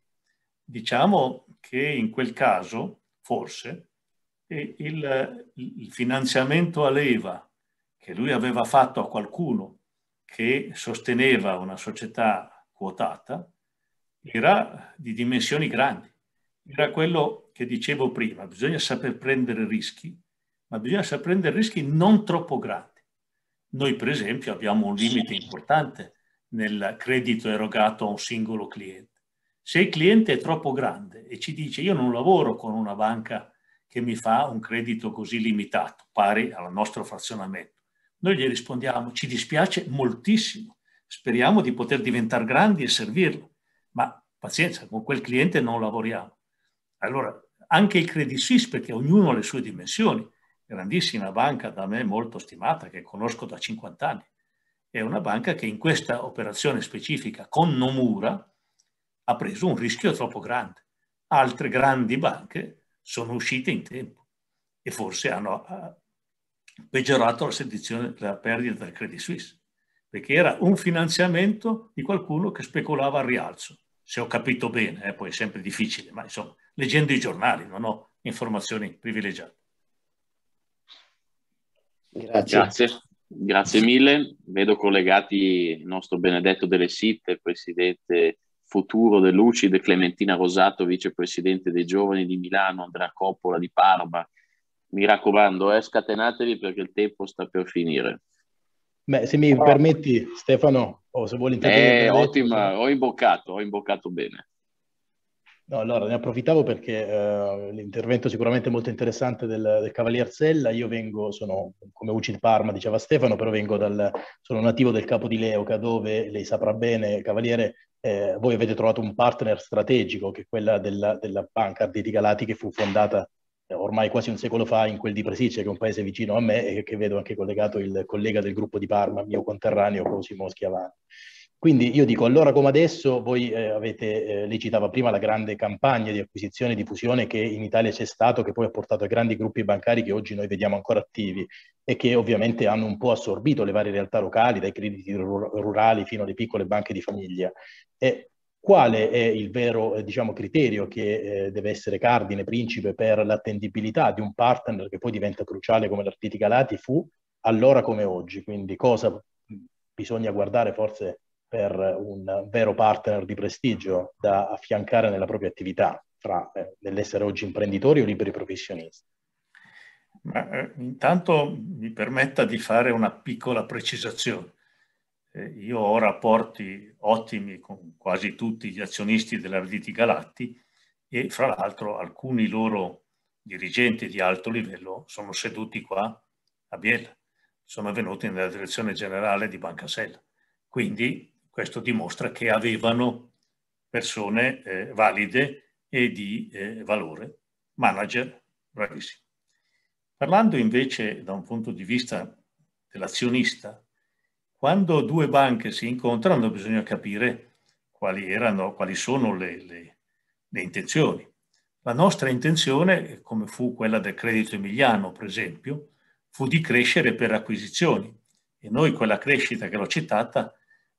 Diciamo che in quel caso, forse, il, il finanziamento a leva che lui aveva fatto a qualcuno che sosteneva una società quotata era di dimensioni grandi. Era quello che dicevo prima, bisogna saper prendere rischi, ma bisogna saper prendere rischi non troppo grandi. Noi per esempio abbiamo un limite importante nel credito erogato a un singolo cliente. Se il cliente è troppo grande e ci dice io non lavoro con una banca che mi fa un credito così limitato, pari al nostro frazionamento, noi gli rispondiamo ci dispiace moltissimo, speriamo di poter diventare grandi e servirlo pazienza, con quel cliente non lavoriamo. Allora, anche il Credit Suisse, perché ognuno ha le sue dimensioni, grandissima banca da me molto stimata, che conosco da 50 anni, è una banca che in questa operazione specifica con Nomura ha preso un rischio troppo grande. Altre grandi banche sono uscite in tempo e forse hanno eh, peggiorato la, la perdita del Credit Suisse, perché era un finanziamento di qualcuno che speculava al rialzo se ho capito bene, eh, poi è sempre difficile, ma insomma, leggendo i giornali non ho informazioni privilegiate. Grazie. Grazie, grazie mille. Vedo collegati il nostro Benedetto delle Sitte, presidente futuro dell'UCID, Clementina Rosato, vicepresidente dei giovani di Milano, Andrea Coppola di Parma. Mi raccomando, eh, scatenatevi perché il tempo sta per finire. Beh, se mi no. permetti, Stefano, o se vuoi intervenire. Eh, ottima, ho imboccato, ho imboccato bene. No, allora ne approfittavo perché uh, l'intervento sicuramente molto interessante del, del Cavalier Sella. Io vengo, sono come Ucid Parma, diceva Stefano, però vengo dal, sono nativo del Capo di Leuca, dove lei saprà bene, Cavaliere, eh, voi avete trovato un partner strategico che è quella della, della banca Arditi Galati che fu fondata eh, ormai quasi un secolo fa in quel di Presice, che è un paese vicino a me e che vedo anche collegato il collega del gruppo di Parma, mio conterraneo Cosimo Schiavani. Quindi io dico, allora come adesso, voi eh, avete, eh, lei citava prima la grande campagna di acquisizione e di fusione che in Italia c'è stato, che poi ha portato ai grandi gruppi bancari che oggi noi vediamo ancora attivi e che ovviamente hanno un po' assorbito le varie realtà locali, dai crediti rurali fino alle piccole banche di famiglia. E quale è il vero eh, diciamo, criterio che eh, deve essere cardine, principe per l'attendibilità di un partner che poi diventa cruciale come l'Artitica Lati fu allora come oggi, quindi cosa bisogna guardare forse per un vero partner di prestigio da affiancare nella propria attività, fra eh, nell'essere oggi imprenditori o liberi professionisti. Ma, eh, intanto mi permetta di fare una piccola precisazione eh, io ho rapporti ottimi con quasi tutti gli azionisti dell'Arditi Galatti e fra l'altro alcuni loro dirigenti di alto livello sono seduti qua a Biella, sono venuti nella direzione generale di Banca Sella. Quindi questo dimostra che avevano persone eh, valide e di eh, valore, manager bravissimi. Parlando invece da un punto di vista dell'azionista, quando due banche si incontrano bisogna capire quali, erano, quali sono le, le, le, intenzioni. La nostra intenzione, come fu quella del credito emiliano per esempio, fu di crescere per acquisizioni e noi quella crescita che l'ho citata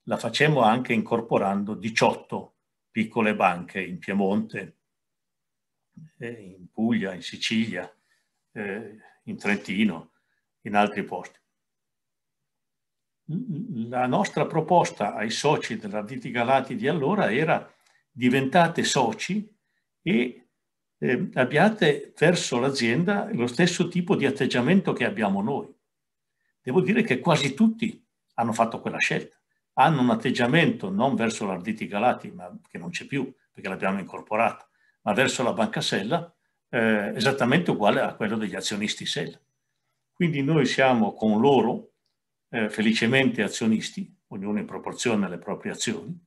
la facemmo anche incorporando 18 piccole banche in Piemonte, eh, in Puglia, in Sicilia, eh, in Trentino, in altri posti la nostra proposta ai soci della Diti Galati di allora era diventate soci e eh, abbiate verso l'azienda lo stesso tipo di atteggiamento che abbiamo noi. Devo dire che quasi tutti hanno fatto quella scelta. Hanno un atteggiamento non verso l'Arditi Galati, ma che non c'è più perché l'abbiamo incorporata, ma verso la banca Sella eh, esattamente uguale a quello degli azionisti Sella. Quindi noi siamo con loro eh, felicemente azionisti, ognuno in proporzione alle proprie azioni,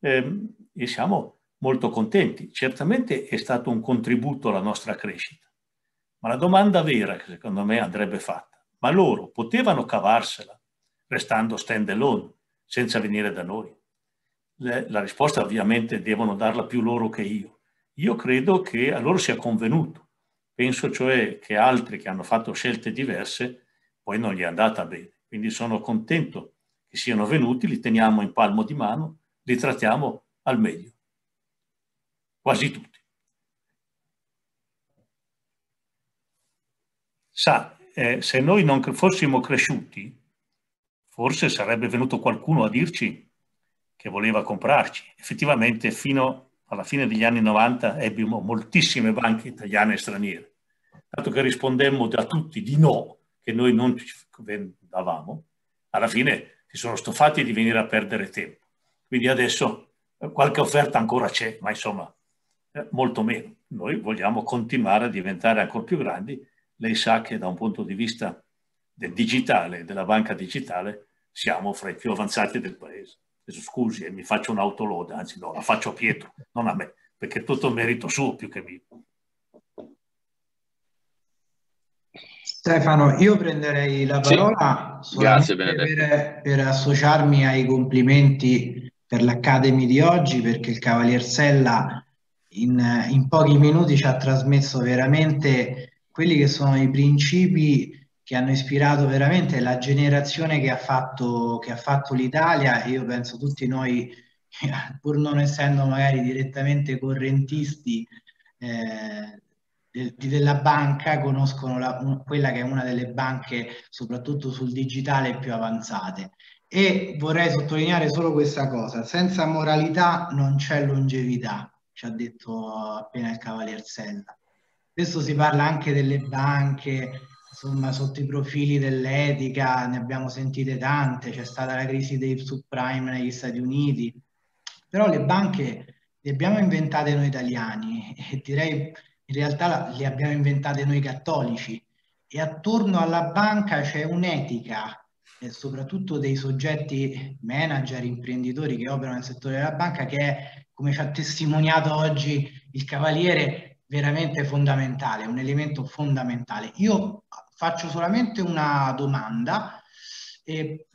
ehm, e siamo molto contenti. Certamente è stato un contributo alla nostra crescita, ma la domanda vera che secondo me andrebbe fatta, ma loro potevano cavarsela restando stand alone, senza venire da noi? Le, la risposta ovviamente devono darla più loro che io. Io credo che a loro sia convenuto. Penso cioè che altri che hanno fatto scelte diverse poi non gli è andata bene. Quindi sono contento che siano venuti, li teniamo in palmo di mano, li trattiamo al meglio. Quasi tutti. Sa, eh, se noi non fossimo cresciuti, forse sarebbe venuto qualcuno a dirci che voleva comprarci. Effettivamente fino alla fine degli anni 90 ebbimo moltissime banche italiane e straniere, dato che rispondemmo da tutti di no, che noi non ci vendavamo, alla fine si sono stufati di venire a perdere tempo. Quindi adesso eh, qualche offerta ancora c'è, ma insomma eh, molto meno. Noi vogliamo continuare a diventare ancora più grandi. Lei sa che da un punto di vista del digitale, della banca digitale, siamo fra i più avanzati del paese. Adesso scusi, eh, mi faccio un'autoloda, anzi no, la faccio a Pietro, non a me, perché tutto merito suo più che mio. Stefano, io prenderei la parola sì. Grazie, per, per, associarmi ai complimenti per l'Academy di oggi perché il Cavalier Sella in, in pochi minuti ci ha trasmesso veramente quelli che sono i principi che hanno ispirato veramente la generazione che ha fatto, che ha fatto l'Italia e io penso tutti noi, [laughs] pur non essendo magari direttamente correntisti, eh, del, della banca conoscono la, un, quella che è una delle banche, soprattutto sul digitale, più avanzate. E vorrei sottolineare solo questa cosa, senza moralità non c'è longevità, ci ha detto appena il Cavalier Sella. Spesso si parla anche delle banche, insomma, sotto i profili dell'etica, ne abbiamo sentite tante, c'è stata la crisi dei subprime negli Stati Uniti, però le banche le abbiamo inventate noi italiani e direi in realtà le abbiamo inventate noi cattolici e attorno alla banca c'è un'etica, eh, soprattutto dei soggetti manager, imprenditori che operano nel settore della banca, che è, come ci ha testimoniato oggi il Cavaliere, veramente fondamentale, un elemento fondamentale. Io faccio solamente una domanda, eh,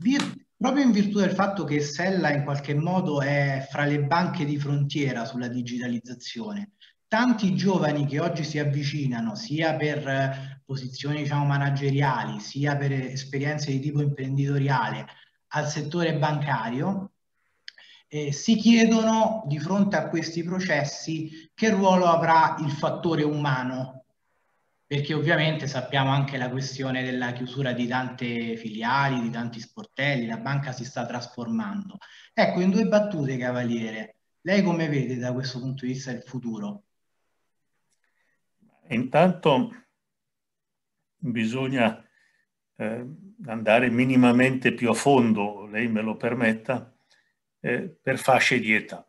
proprio in virtù del fatto che Sella in qualche modo è fra le banche di frontiera sulla digitalizzazione tanti giovani che oggi si avvicinano sia per eh, posizioni diciamo, manageriali, sia per esperienze di tipo imprenditoriale al settore bancario, eh, si chiedono di fronte a questi processi che ruolo avrà il fattore umano, perché ovviamente sappiamo anche la questione della chiusura di tante filiali, di tanti sportelli, la banca si sta trasformando. Ecco, in due battute, Cavaliere, lei come vede da questo punto di vista il futuro? Intanto bisogna eh, andare minimamente più a fondo, lei me lo permetta, eh, per fasce di età.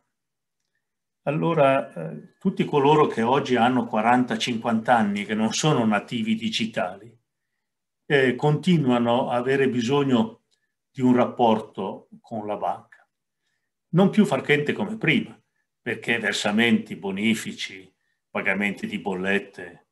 Allora, eh, tutti coloro che oggi hanno 40-50 anni, che non sono nativi digitali, eh, continuano a avere bisogno di un rapporto con la banca. Non più farchente come prima, perché versamenti, bonifici, pagamenti di bollette,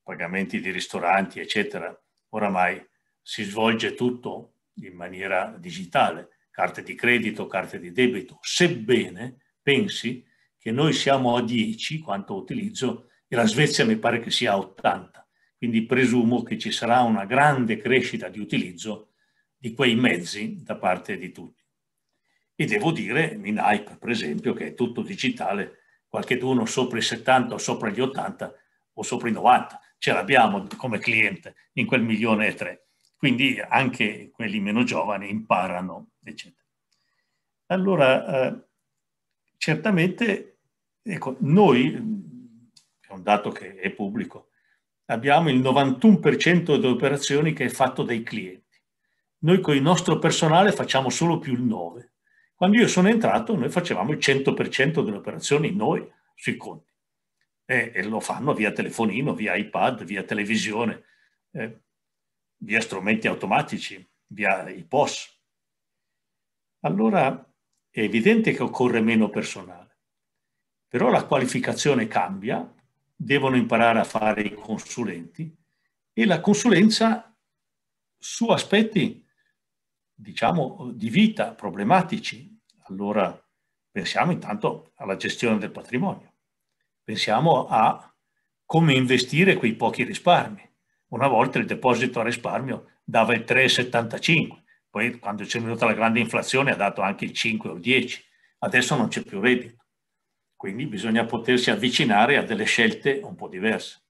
pagamenti di ristoranti, eccetera. Oramai si svolge tutto in maniera digitale, carte di credito, carte di debito, sebbene pensi che noi siamo a 10 quanto utilizzo e la Svezia mi pare che sia a 80, quindi presumo che ci sarà una grande crescita di utilizzo di quei mezzi da parte di tutti. E devo dire, in Hype per esempio, che è tutto digitale, qualche qualcheduno sopra i 70 o sopra gli 80 o sopra i 90, ce l'abbiamo come cliente in quel milione e tre. Quindi anche quelli meno giovani imparano, eccetera. Allora, eh, certamente, ecco, noi, è un dato che è pubblico, abbiamo il 91% delle operazioni che è fatto dai clienti. Noi con il nostro personale facciamo solo più il 9%. Quando io sono entrato noi facevamo il 100% delle operazioni noi sui conti e, e, lo fanno via telefonino, via iPad, via televisione, eh, via strumenti automatici, via i POS. Allora è evidente che occorre meno personale, però la qualificazione cambia, devono imparare a fare i consulenti e la consulenza su aspetti diciamo, di vita problematici. Allora pensiamo intanto alla gestione del patrimonio, pensiamo a come investire quei pochi risparmi. Una volta il deposito a risparmio dava il 3,75, poi quando c'è venuta la grande inflazione ha dato anche il 5 o il 10, adesso non c'è più reddito. Quindi bisogna potersi avvicinare a delle scelte un po' diverse.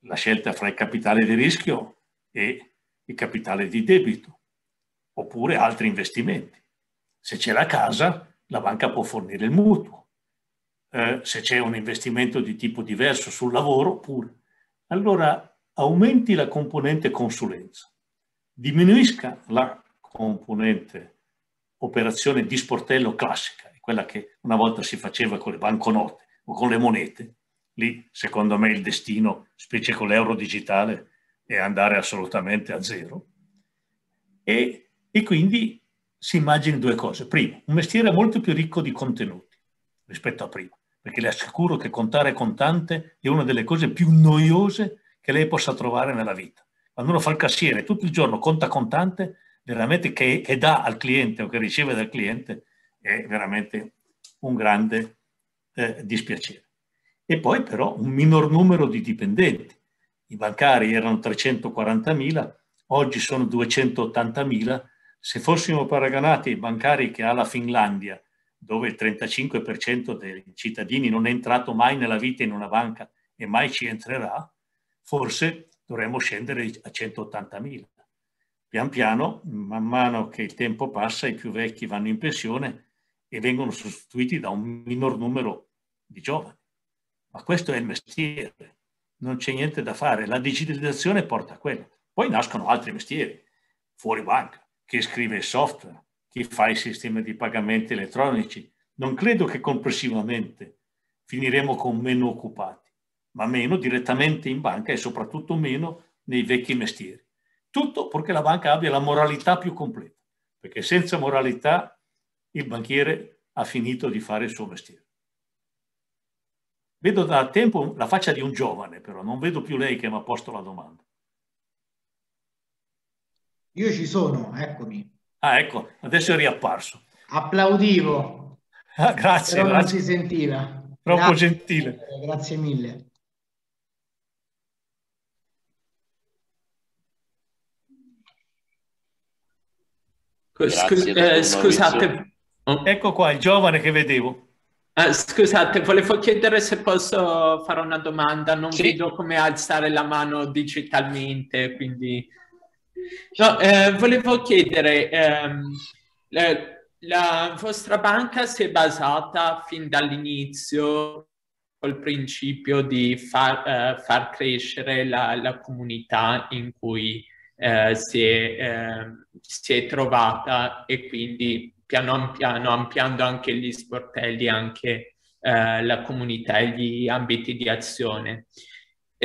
La scelta fra il capitale di rischio e il capitale di debito, oppure altri investimenti. Se c'è la casa, la banca può fornire il mutuo. Eh, se c'è un investimento di tipo diverso sul lavoro, pure. Allora aumenti la componente consulenza, diminuisca la componente operazione di sportello classica, quella che una volta si faceva con le banconote o con le monete. Lì, secondo me, il destino, specie con l'euro digitale, è andare assolutamente a zero. E e quindi si immagini due cose. Primo, un mestiere molto più ricco di contenuti rispetto a prima, perché le assicuro che contare contante è una delle cose più noiose che lei possa trovare nella vita. Quando uno fa il cassiere tutto il giorno conta contante, veramente che, che dà al cliente o che riceve dal cliente, è veramente un grande eh, dispiacere. E poi però un minor numero di dipendenti. I bancari erano 340.000, oggi sono 280.000 se fossimo paragonati ai bancari che ha la Finlandia, dove il 35% dei cittadini non è entrato mai nella vita in una banca e mai ci entrerà, forse dovremmo scendere a 180.000. Pian piano, man mano che il tempo passa, i più vecchi vanno in pensione e vengono sostituiti da un minor numero di giovani. Ma questo è il mestiere, non c'è niente da fare. La digitalizzazione porta a quello. Poi nascono altri mestieri, fuori banca, chi scrive software, chi fa i sistemi di pagamenti elettronici. Non credo che complessivamente finiremo con meno occupati, ma meno direttamente in banca e soprattutto meno nei vecchi mestieri. Tutto perché la banca abbia la moralità più completa, perché senza moralità il banchiere ha finito di fare il suo mestiere. Vedo da tempo la faccia di un giovane, però non vedo più lei che mi ha posto la domanda. Io ci sono, eccomi. Ah, ecco, adesso è riapparso. Applaudivo. Ah, grazie. Però grazie. non si sentiva. Troppo grazie, gentile. Grazie mille. Scus- eh, scusate. Oh. Ecco qua il giovane che vedevo. Eh, scusate, volevo chiedere se posso fare una domanda. Non sì. vedo come alzare la mano digitalmente, quindi... No, eh, volevo chiedere, ehm, la, la vostra banca si è basata fin dall'inizio col principio di far, eh, far crescere la, la, comunità in cui eh, si, è, ehm, si, è, trovata e quindi piano piano ampliando anche gli sportelli, anche eh, la comunità e gli ambiti di azione.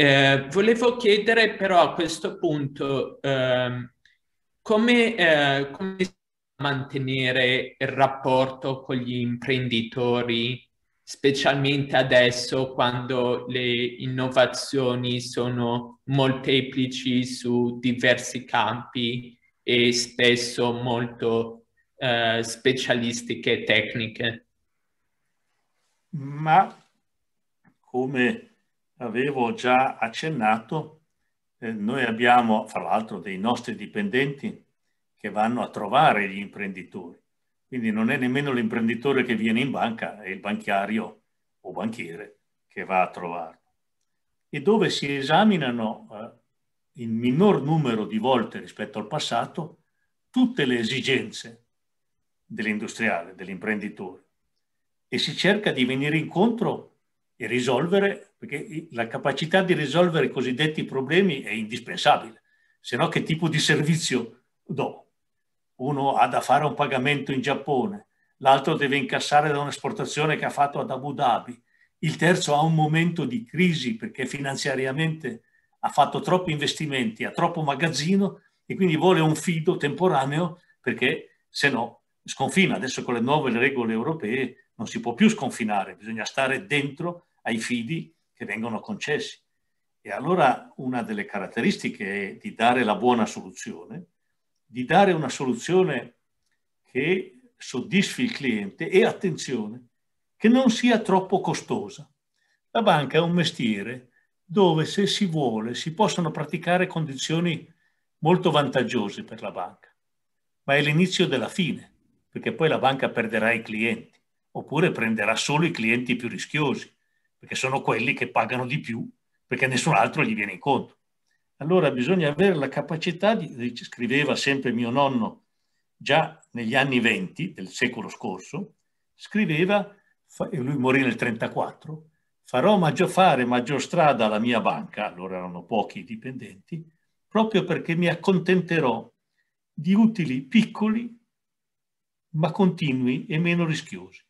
Eh, volevo chiedere però a questo punto eh, come, eh, come mantenere il rapporto con gli imprenditori, specialmente adesso quando le innovazioni sono molteplici su diversi campi e spesso molto eh, specialistiche e tecniche. Ma come avevo già accennato, eh, noi abbiamo fra l'altro dei nostri dipendenti che vanno a trovare gli imprenditori. Quindi non è nemmeno l'imprenditore che viene in banca, è il banchiario o banchiere che va a trovarlo. E dove si esaminano eh, il minor numero di volte rispetto al passato tutte le esigenze dell'industriale, dell'imprenditore e si cerca di venire incontro e risolvere, perché la capacità di risolvere i cosiddetti problemi è indispensabile, se no che tipo di servizio do? Uno ha da fare un pagamento in Giappone, l'altro deve incassare da un'esportazione che ha fatto ad Abu Dhabi, il terzo ha un momento di crisi perché finanziariamente ha fatto troppi investimenti, ha troppo magazzino e quindi vuole un fido temporaneo perché se no sconfina. Adesso con le nuove regole europee non si può più sconfinare, bisogna stare dentro ai fidi che vengono concessi. E allora una delle caratteristiche è di dare la buona soluzione, di dare una soluzione che soddisfi il cliente e attenzione, che non sia troppo costosa. La banca è un mestiere dove se si vuole si possono praticare condizioni molto vantaggiose per la banca, ma è l'inizio della fine, perché poi la banca perderà i clienti, oppure prenderà solo i clienti più rischiosi perché sono quelli che pagano di più, perché nessun altro gli viene incontro. Allora bisogna avere la capacità di, scriveva sempre mio nonno già negli anni venti del secolo scorso, scriveva, e lui morì nel 34, farò maggior fare maggior strada alla mia banca, allora erano pochi i dipendenti, proprio perché mi accontenterò di utili piccoli ma continui e meno rischiosi.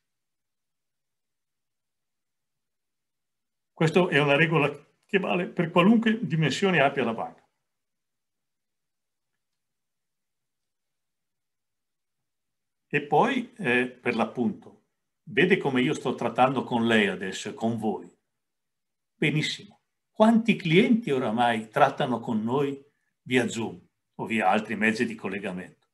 Questa è una regola che vale per qualunque dimensione abbia la banca. E poi, eh, per l'appunto, vede come io sto trattando con lei adesso, con voi. Benissimo. Quanti clienti oramai trattano con noi via Zoom o via altri mezzi di collegamento?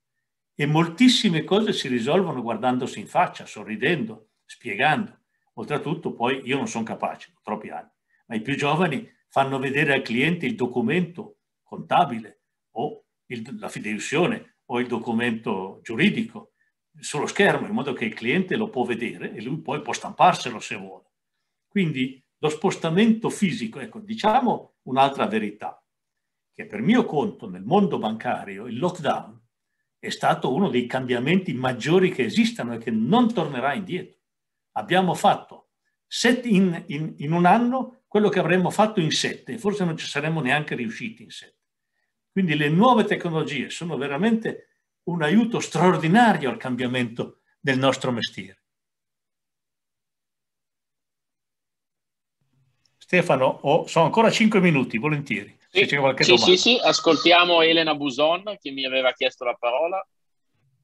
E moltissime cose si risolvono guardandosi in faccia, sorridendo, spiegando. Oltretutto poi io non sono capace, ho troppi anni, ma i più giovani fanno vedere al cliente il documento contabile o il, la fideiussione o il documento giuridico sullo schermo, in modo che il cliente lo può vedere e lui poi può stamparselo se vuole. Quindi lo spostamento fisico, ecco, diciamo un'altra verità, che per mio conto nel mondo bancario il lockdown è stato uno dei cambiamenti maggiori che esistano e che non tornerà indietro abbiamo fatto sette, in, in, in, un anno quello che avremmo fatto in sette, forse non ci saremmo neanche riusciti in sette. Quindi le nuove tecnologie sono veramente un aiuto straordinario al cambiamento del nostro mestiere. Stefano, ho, so ancora cinque minuti, volentieri. Sì, se c'è qualche sì, domanda. sì, sì, ascoltiamo Elena Buson che mi aveva chiesto la parola.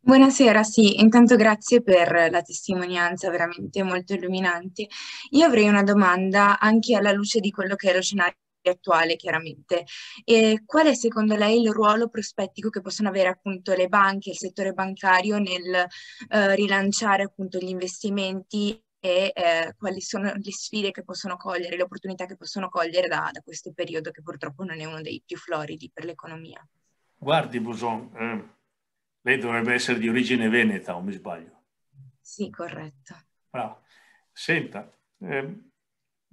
Buonasera, sì, intanto grazie per la testimonianza veramente molto illuminante. Io avrei una domanda anche alla luce di quello che è lo scenario attuale chiaramente. E qual è secondo lei il ruolo prospettico che possono avere appunto le banche, il settore bancario nel eh, rilanciare appunto gli investimenti e eh, quali sono le sfide che possono cogliere, le opportunità che possono cogliere da, da questo periodo che purtroppo non è uno dei più floridi per l'economia? Guardi Buson, eh, lei dovrebbe essere di origine veneta, o mi sbaglio? Sì, corretto. Bravo. Senta, ehm,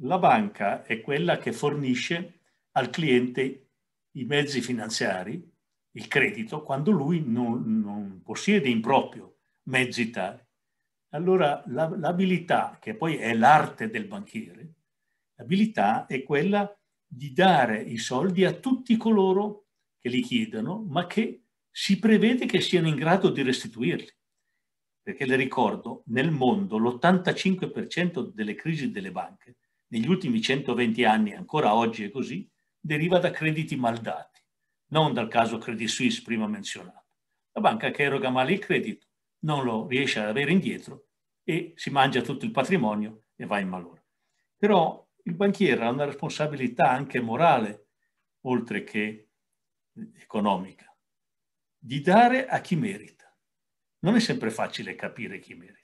la banca è quella che fornisce al cliente i mezzi finanziari, il credito, quando lui non, non possiede in proprio mezzi tali. Allora l'abilità, che poi è l'arte del banchiere, l'abilità è quella di dare i soldi a tutti coloro che li chiedono, ma che si prevede che siano in grado di restituirli. Perché le ricordo, nel mondo l'85% delle crisi delle banche, negli ultimi 120 anni, ancora oggi è così, deriva da crediti maldati, non dal caso Credit Suisse prima menzionato. La banca che eroga male il credito non lo riesce ad avere indietro e si mangia tutto il patrimonio e va in malora. Però il banchiere ha una responsabilità anche morale, oltre che economica di dare a chi merita. Non è sempre facile capire chi merita.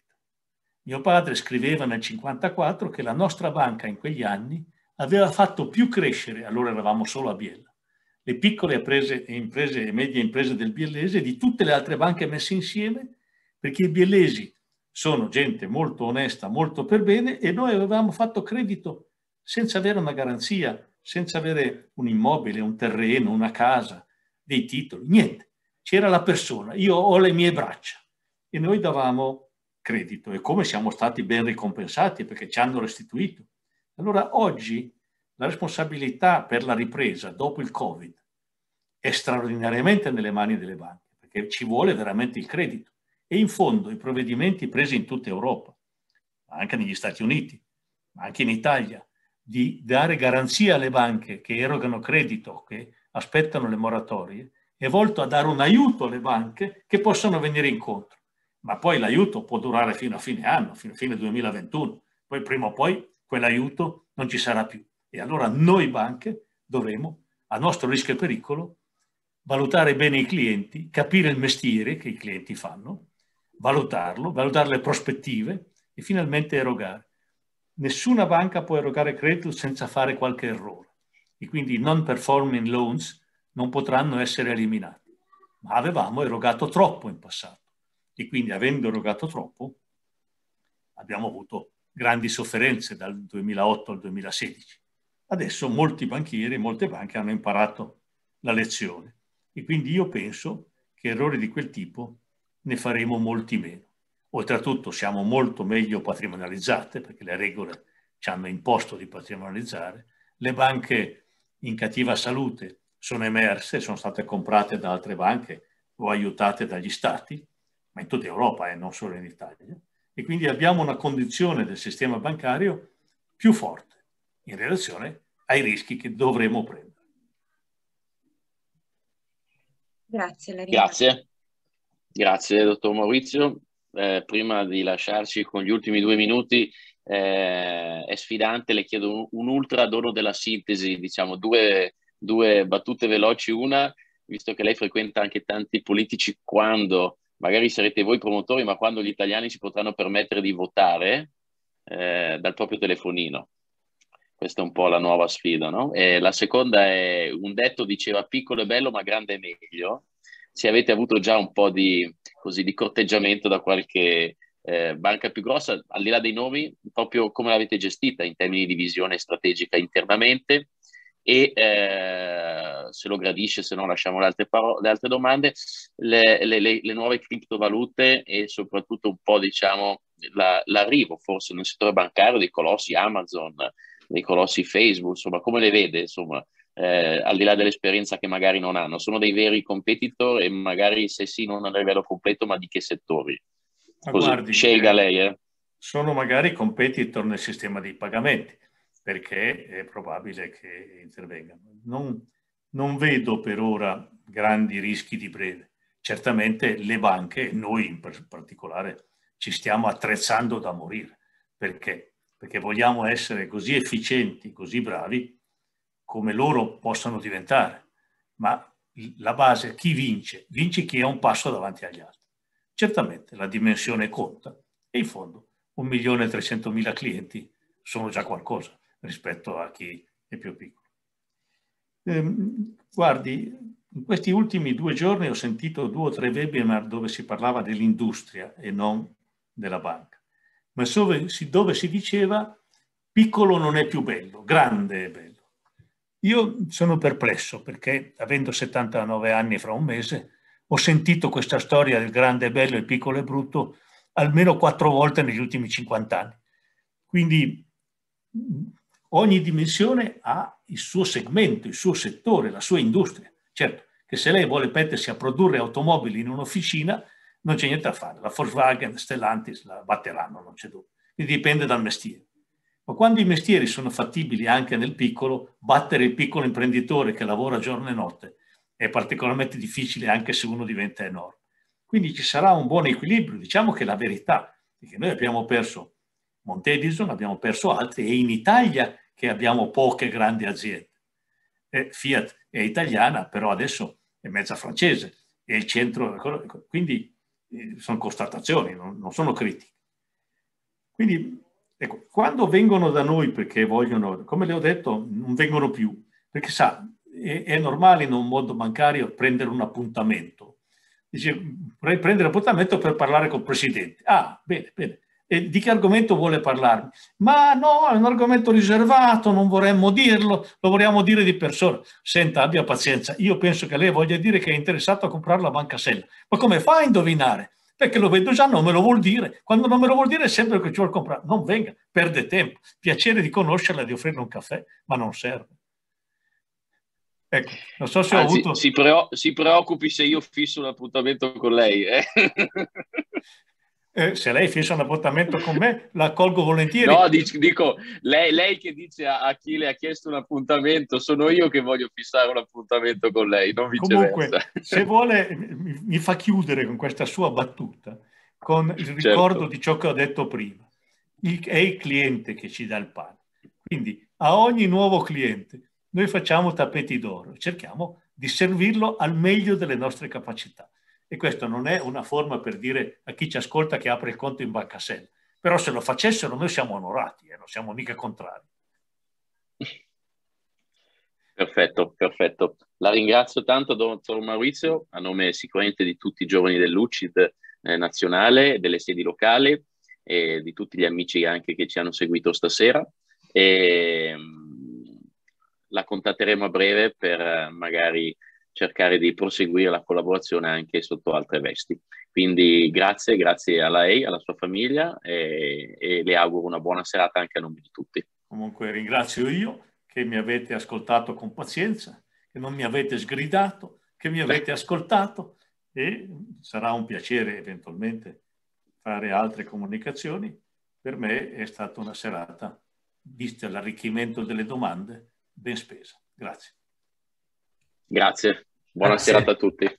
Mio padre scriveva nel 1954 che la nostra banca in quegli anni aveva fatto più crescere, allora eravamo solo a Biella, le piccole imprese, imprese e medie imprese del biellese di tutte le altre banche messe insieme, perché i biellesi sono gente molto onesta, molto per bene e noi avevamo fatto credito senza avere una garanzia, senza avere un immobile, un terreno, una casa, dei titoli, niente c'era la persona, io ho le mie braccia e noi davamo credito e come siamo stati ben ricompensati perché ci hanno restituito. Allora oggi la responsabilità per la ripresa dopo il Covid è straordinariamente nelle mani delle banche perché ci vuole veramente il credito e in fondo i provvedimenti presi in tutta Europa, anche negli Stati Uniti, ma anche in Italia, di dare garanzia alle banche che erogano credito, che aspettano le moratorie, è volto a dare un aiuto alle banche che possano venire incontro. Ma poi l'aiuto può durare fino a fine anno, fino a fine 2021. Poi prima o poi quell'aiuto non ci sarà più. E allora noi banche dovremo, a nostro rischio e pericolo, valutare bene i clienti, capire il mestiere che i clienti fanno, valutarlo, valutare le prospettive e finalmente erogare. Nessuna banca può erogare credito senza fare qualche errore. E quindi i non performing loans non potranno essere eliminati. Ma avevamo erogato troppo in passato e quindi avendo erogato troppo abbiamo avuto grandi sofferenze dal 2008 al 2016. Adesso molti banchieri e molte banche hanno imparato la lezione e quindi io penso che errori di quel tipo ne faremo molti meno. Oltretutto siamo molto meglio patrimonializzate perché le regole ci hanno imposto di patrimonializzare, le banche in cattiva salute sono emerse, sono state comprate da altre banche o aiutate dagli stati, ma in tutta Europa e eh, non solo in Italia. E quindi abbiamo una condizione del sistema bancario più forte in relazione ai rischi che dovremo prendere. Grazie, Grazie. Grazie, dottor Maurizio. Eh, prima di lasciarci con gli ultimi due minuti, eh, è sfidante, le chiedo un, un ultra dono della sintesi, diciamo, due, due battute veloci una, visto che lei frequenta anche tanti politici quando magari sarete voi promotori, ma quando gli italiani si potranno permettere di votare eh, dal proprio telefonino. Questa è un po' la nuova sfida, no? E la seconda è, un detto diceva piccolo è bello ma grande è meglio. Se avete avuto già un po' di, così, di corteggiamento da qualche eh, banca più grossa, al di là dei nomi, proprio come l'avete gestita in termini di visione strategica internamente e eh, se lo gradisce, se no lasciamo le altre, paro- le altre domande, le, le, le, nuove criptovalute e soprattutto un po' diciamo la, l'arrivo forse nel settore bancario dei colossi Amazon, dei colossi Facebook, insomma come le vede insomma eh, al di là dell'esperienza che magari non hanno, sono dei veri competitor e magari se sì non a livello completo ma di che settori? Così, guardi, scelga eh, lei. Eh. Sono magari competitor nel sistema dei pagamenti perché è probabile che intervengano. Non, non vedo per ora grandi rischi di breve. Certamente le banche, noi in particolare, ci stiamo attrezzando da morire. Perché? Perché vogliamo essere così efficienti, così bravi, come loro possano diventare. Ma la base, chi vince? Vince chi è un passo davanti agli altri. Certamente la dimensione conta e in fondo 1.300.000 clienti sono già qualcosa rispetto a chi è più piccolo. Ehm, guardi, in questi ultimi due giorni ho sentito due o tre webinar dove si parlava dell'industria e non della banca, ma dove si, dove si diceva piccolo non è più bello, grande è bello. Io sono perplesso perché, avendo 79 anni fra un mese, ho sentito questa storia del grande e bello, il piccolo e brutto, almeno quattro volte negli ultimi 50 anni. Quindi ogni dimensione ha il suo segmento, il suo settore, la sua industria. Certo, che se lei vuole mettersi a produrre automobili in un'officina, non c'è niente da fare. La Volkswagen, Stellantis la batteranno, non c'è dubbio. Quindi dipende dal mestiere. Ma quando i mestieri sono fattibili anche nel piccolo, battere il piccolo imprenditore che lavora giorno e notte è particolarmente difficile anche se uno diventa enorme. Quindi ci sarà un buon equilibrio. Diciamo che la verità è che noi abbiamo perso Montedison, abbiamo perso altri e in Italia che abbiamo poche grandi aziende. Eh, Fiat è italiana, però adesso è mezza francese, è il centro, quindi eh, sono constatazioni, non, sono critiche. Quindi, ecco, quando vengono da noi perché vogliono, come le ho detto, non vengono più, perché sa, è, è normale in un mondo bancario prendere un appuntamento. Dice, vorrei prendere appuntamento per parlare col presidente. Ah, bene, bene eh, di che argomento vuole parlarmi. Ma no, è un argomento riservato, non vorremmo dirlo, lo vogliamo dire di persona. Senta, abbia pazienza, io penso che lei voglia dire che è interessato a comprare la banca Sella. Ma come fa a indovinare? Perché lo vedo già, non me lo vuol dire. Quando non me lo vuol dire è sempre che ci vuole comprare. Non venga, perde tempo. Piacere di conoscerla, di offrirle un caffè, ma non serve. Ecco, non so se Anzi, ho ah, avuto... Si, preo- si, preoccupi se io fisso un appuntamento con lei. Eh? [laughs] eh, se lei fissa un appuntamento con me, la colgo volentieri. No, dico, dico lei, lei, che dice a, chi le ha chiesto un appuntamento, sono io che voglio fissare un appuntamento con lei, non viceversa. Comunque, se vuole, mi, mi fa chiudere con questa sua battuta, con il certo. ricordo certo. di ciò che ho detto prima. Il, è il cliente che ci dà il pane. Quindi a ogni nuovo cliente noi facciamo tappeti d'oro, cerchiamo di servirlo al meglio delle nostre capacità. E questa non è una forma per dire a chi ci ascolta che apre il conto in Banca Sen. Però se lo facessero noi siamo onorati, eh, non siamo mica contrari. Perfetto, perfetto. La ringrazio tanto, dottor Maurizio, a nome sicuramente di tutti i giovani dell'UCID eh, nazionale, delle sedi locali e di tutti gli amici anche che ci hanno seguito stasera. E, ehm, la contatteremo a breve per eh, magari cercare di proseguire la collaborazione anche sotto altre vesti. Quindi grazie, grazie a lei, alla sua famiglia e, e le auguro una buona serata anche a nome di tutti. Comunque ringrazio io che mi avete ascoltato con pazienza, che non mi avete sgridato, che mi avete Beh. ascoltato e sarà un piacere eventualmente fare altre comunicazioni. Per me è stata una serata, vista l'arricchimento delle domande, ben spesa. Grazie. Grazie, buona Grazie. serata a tutti.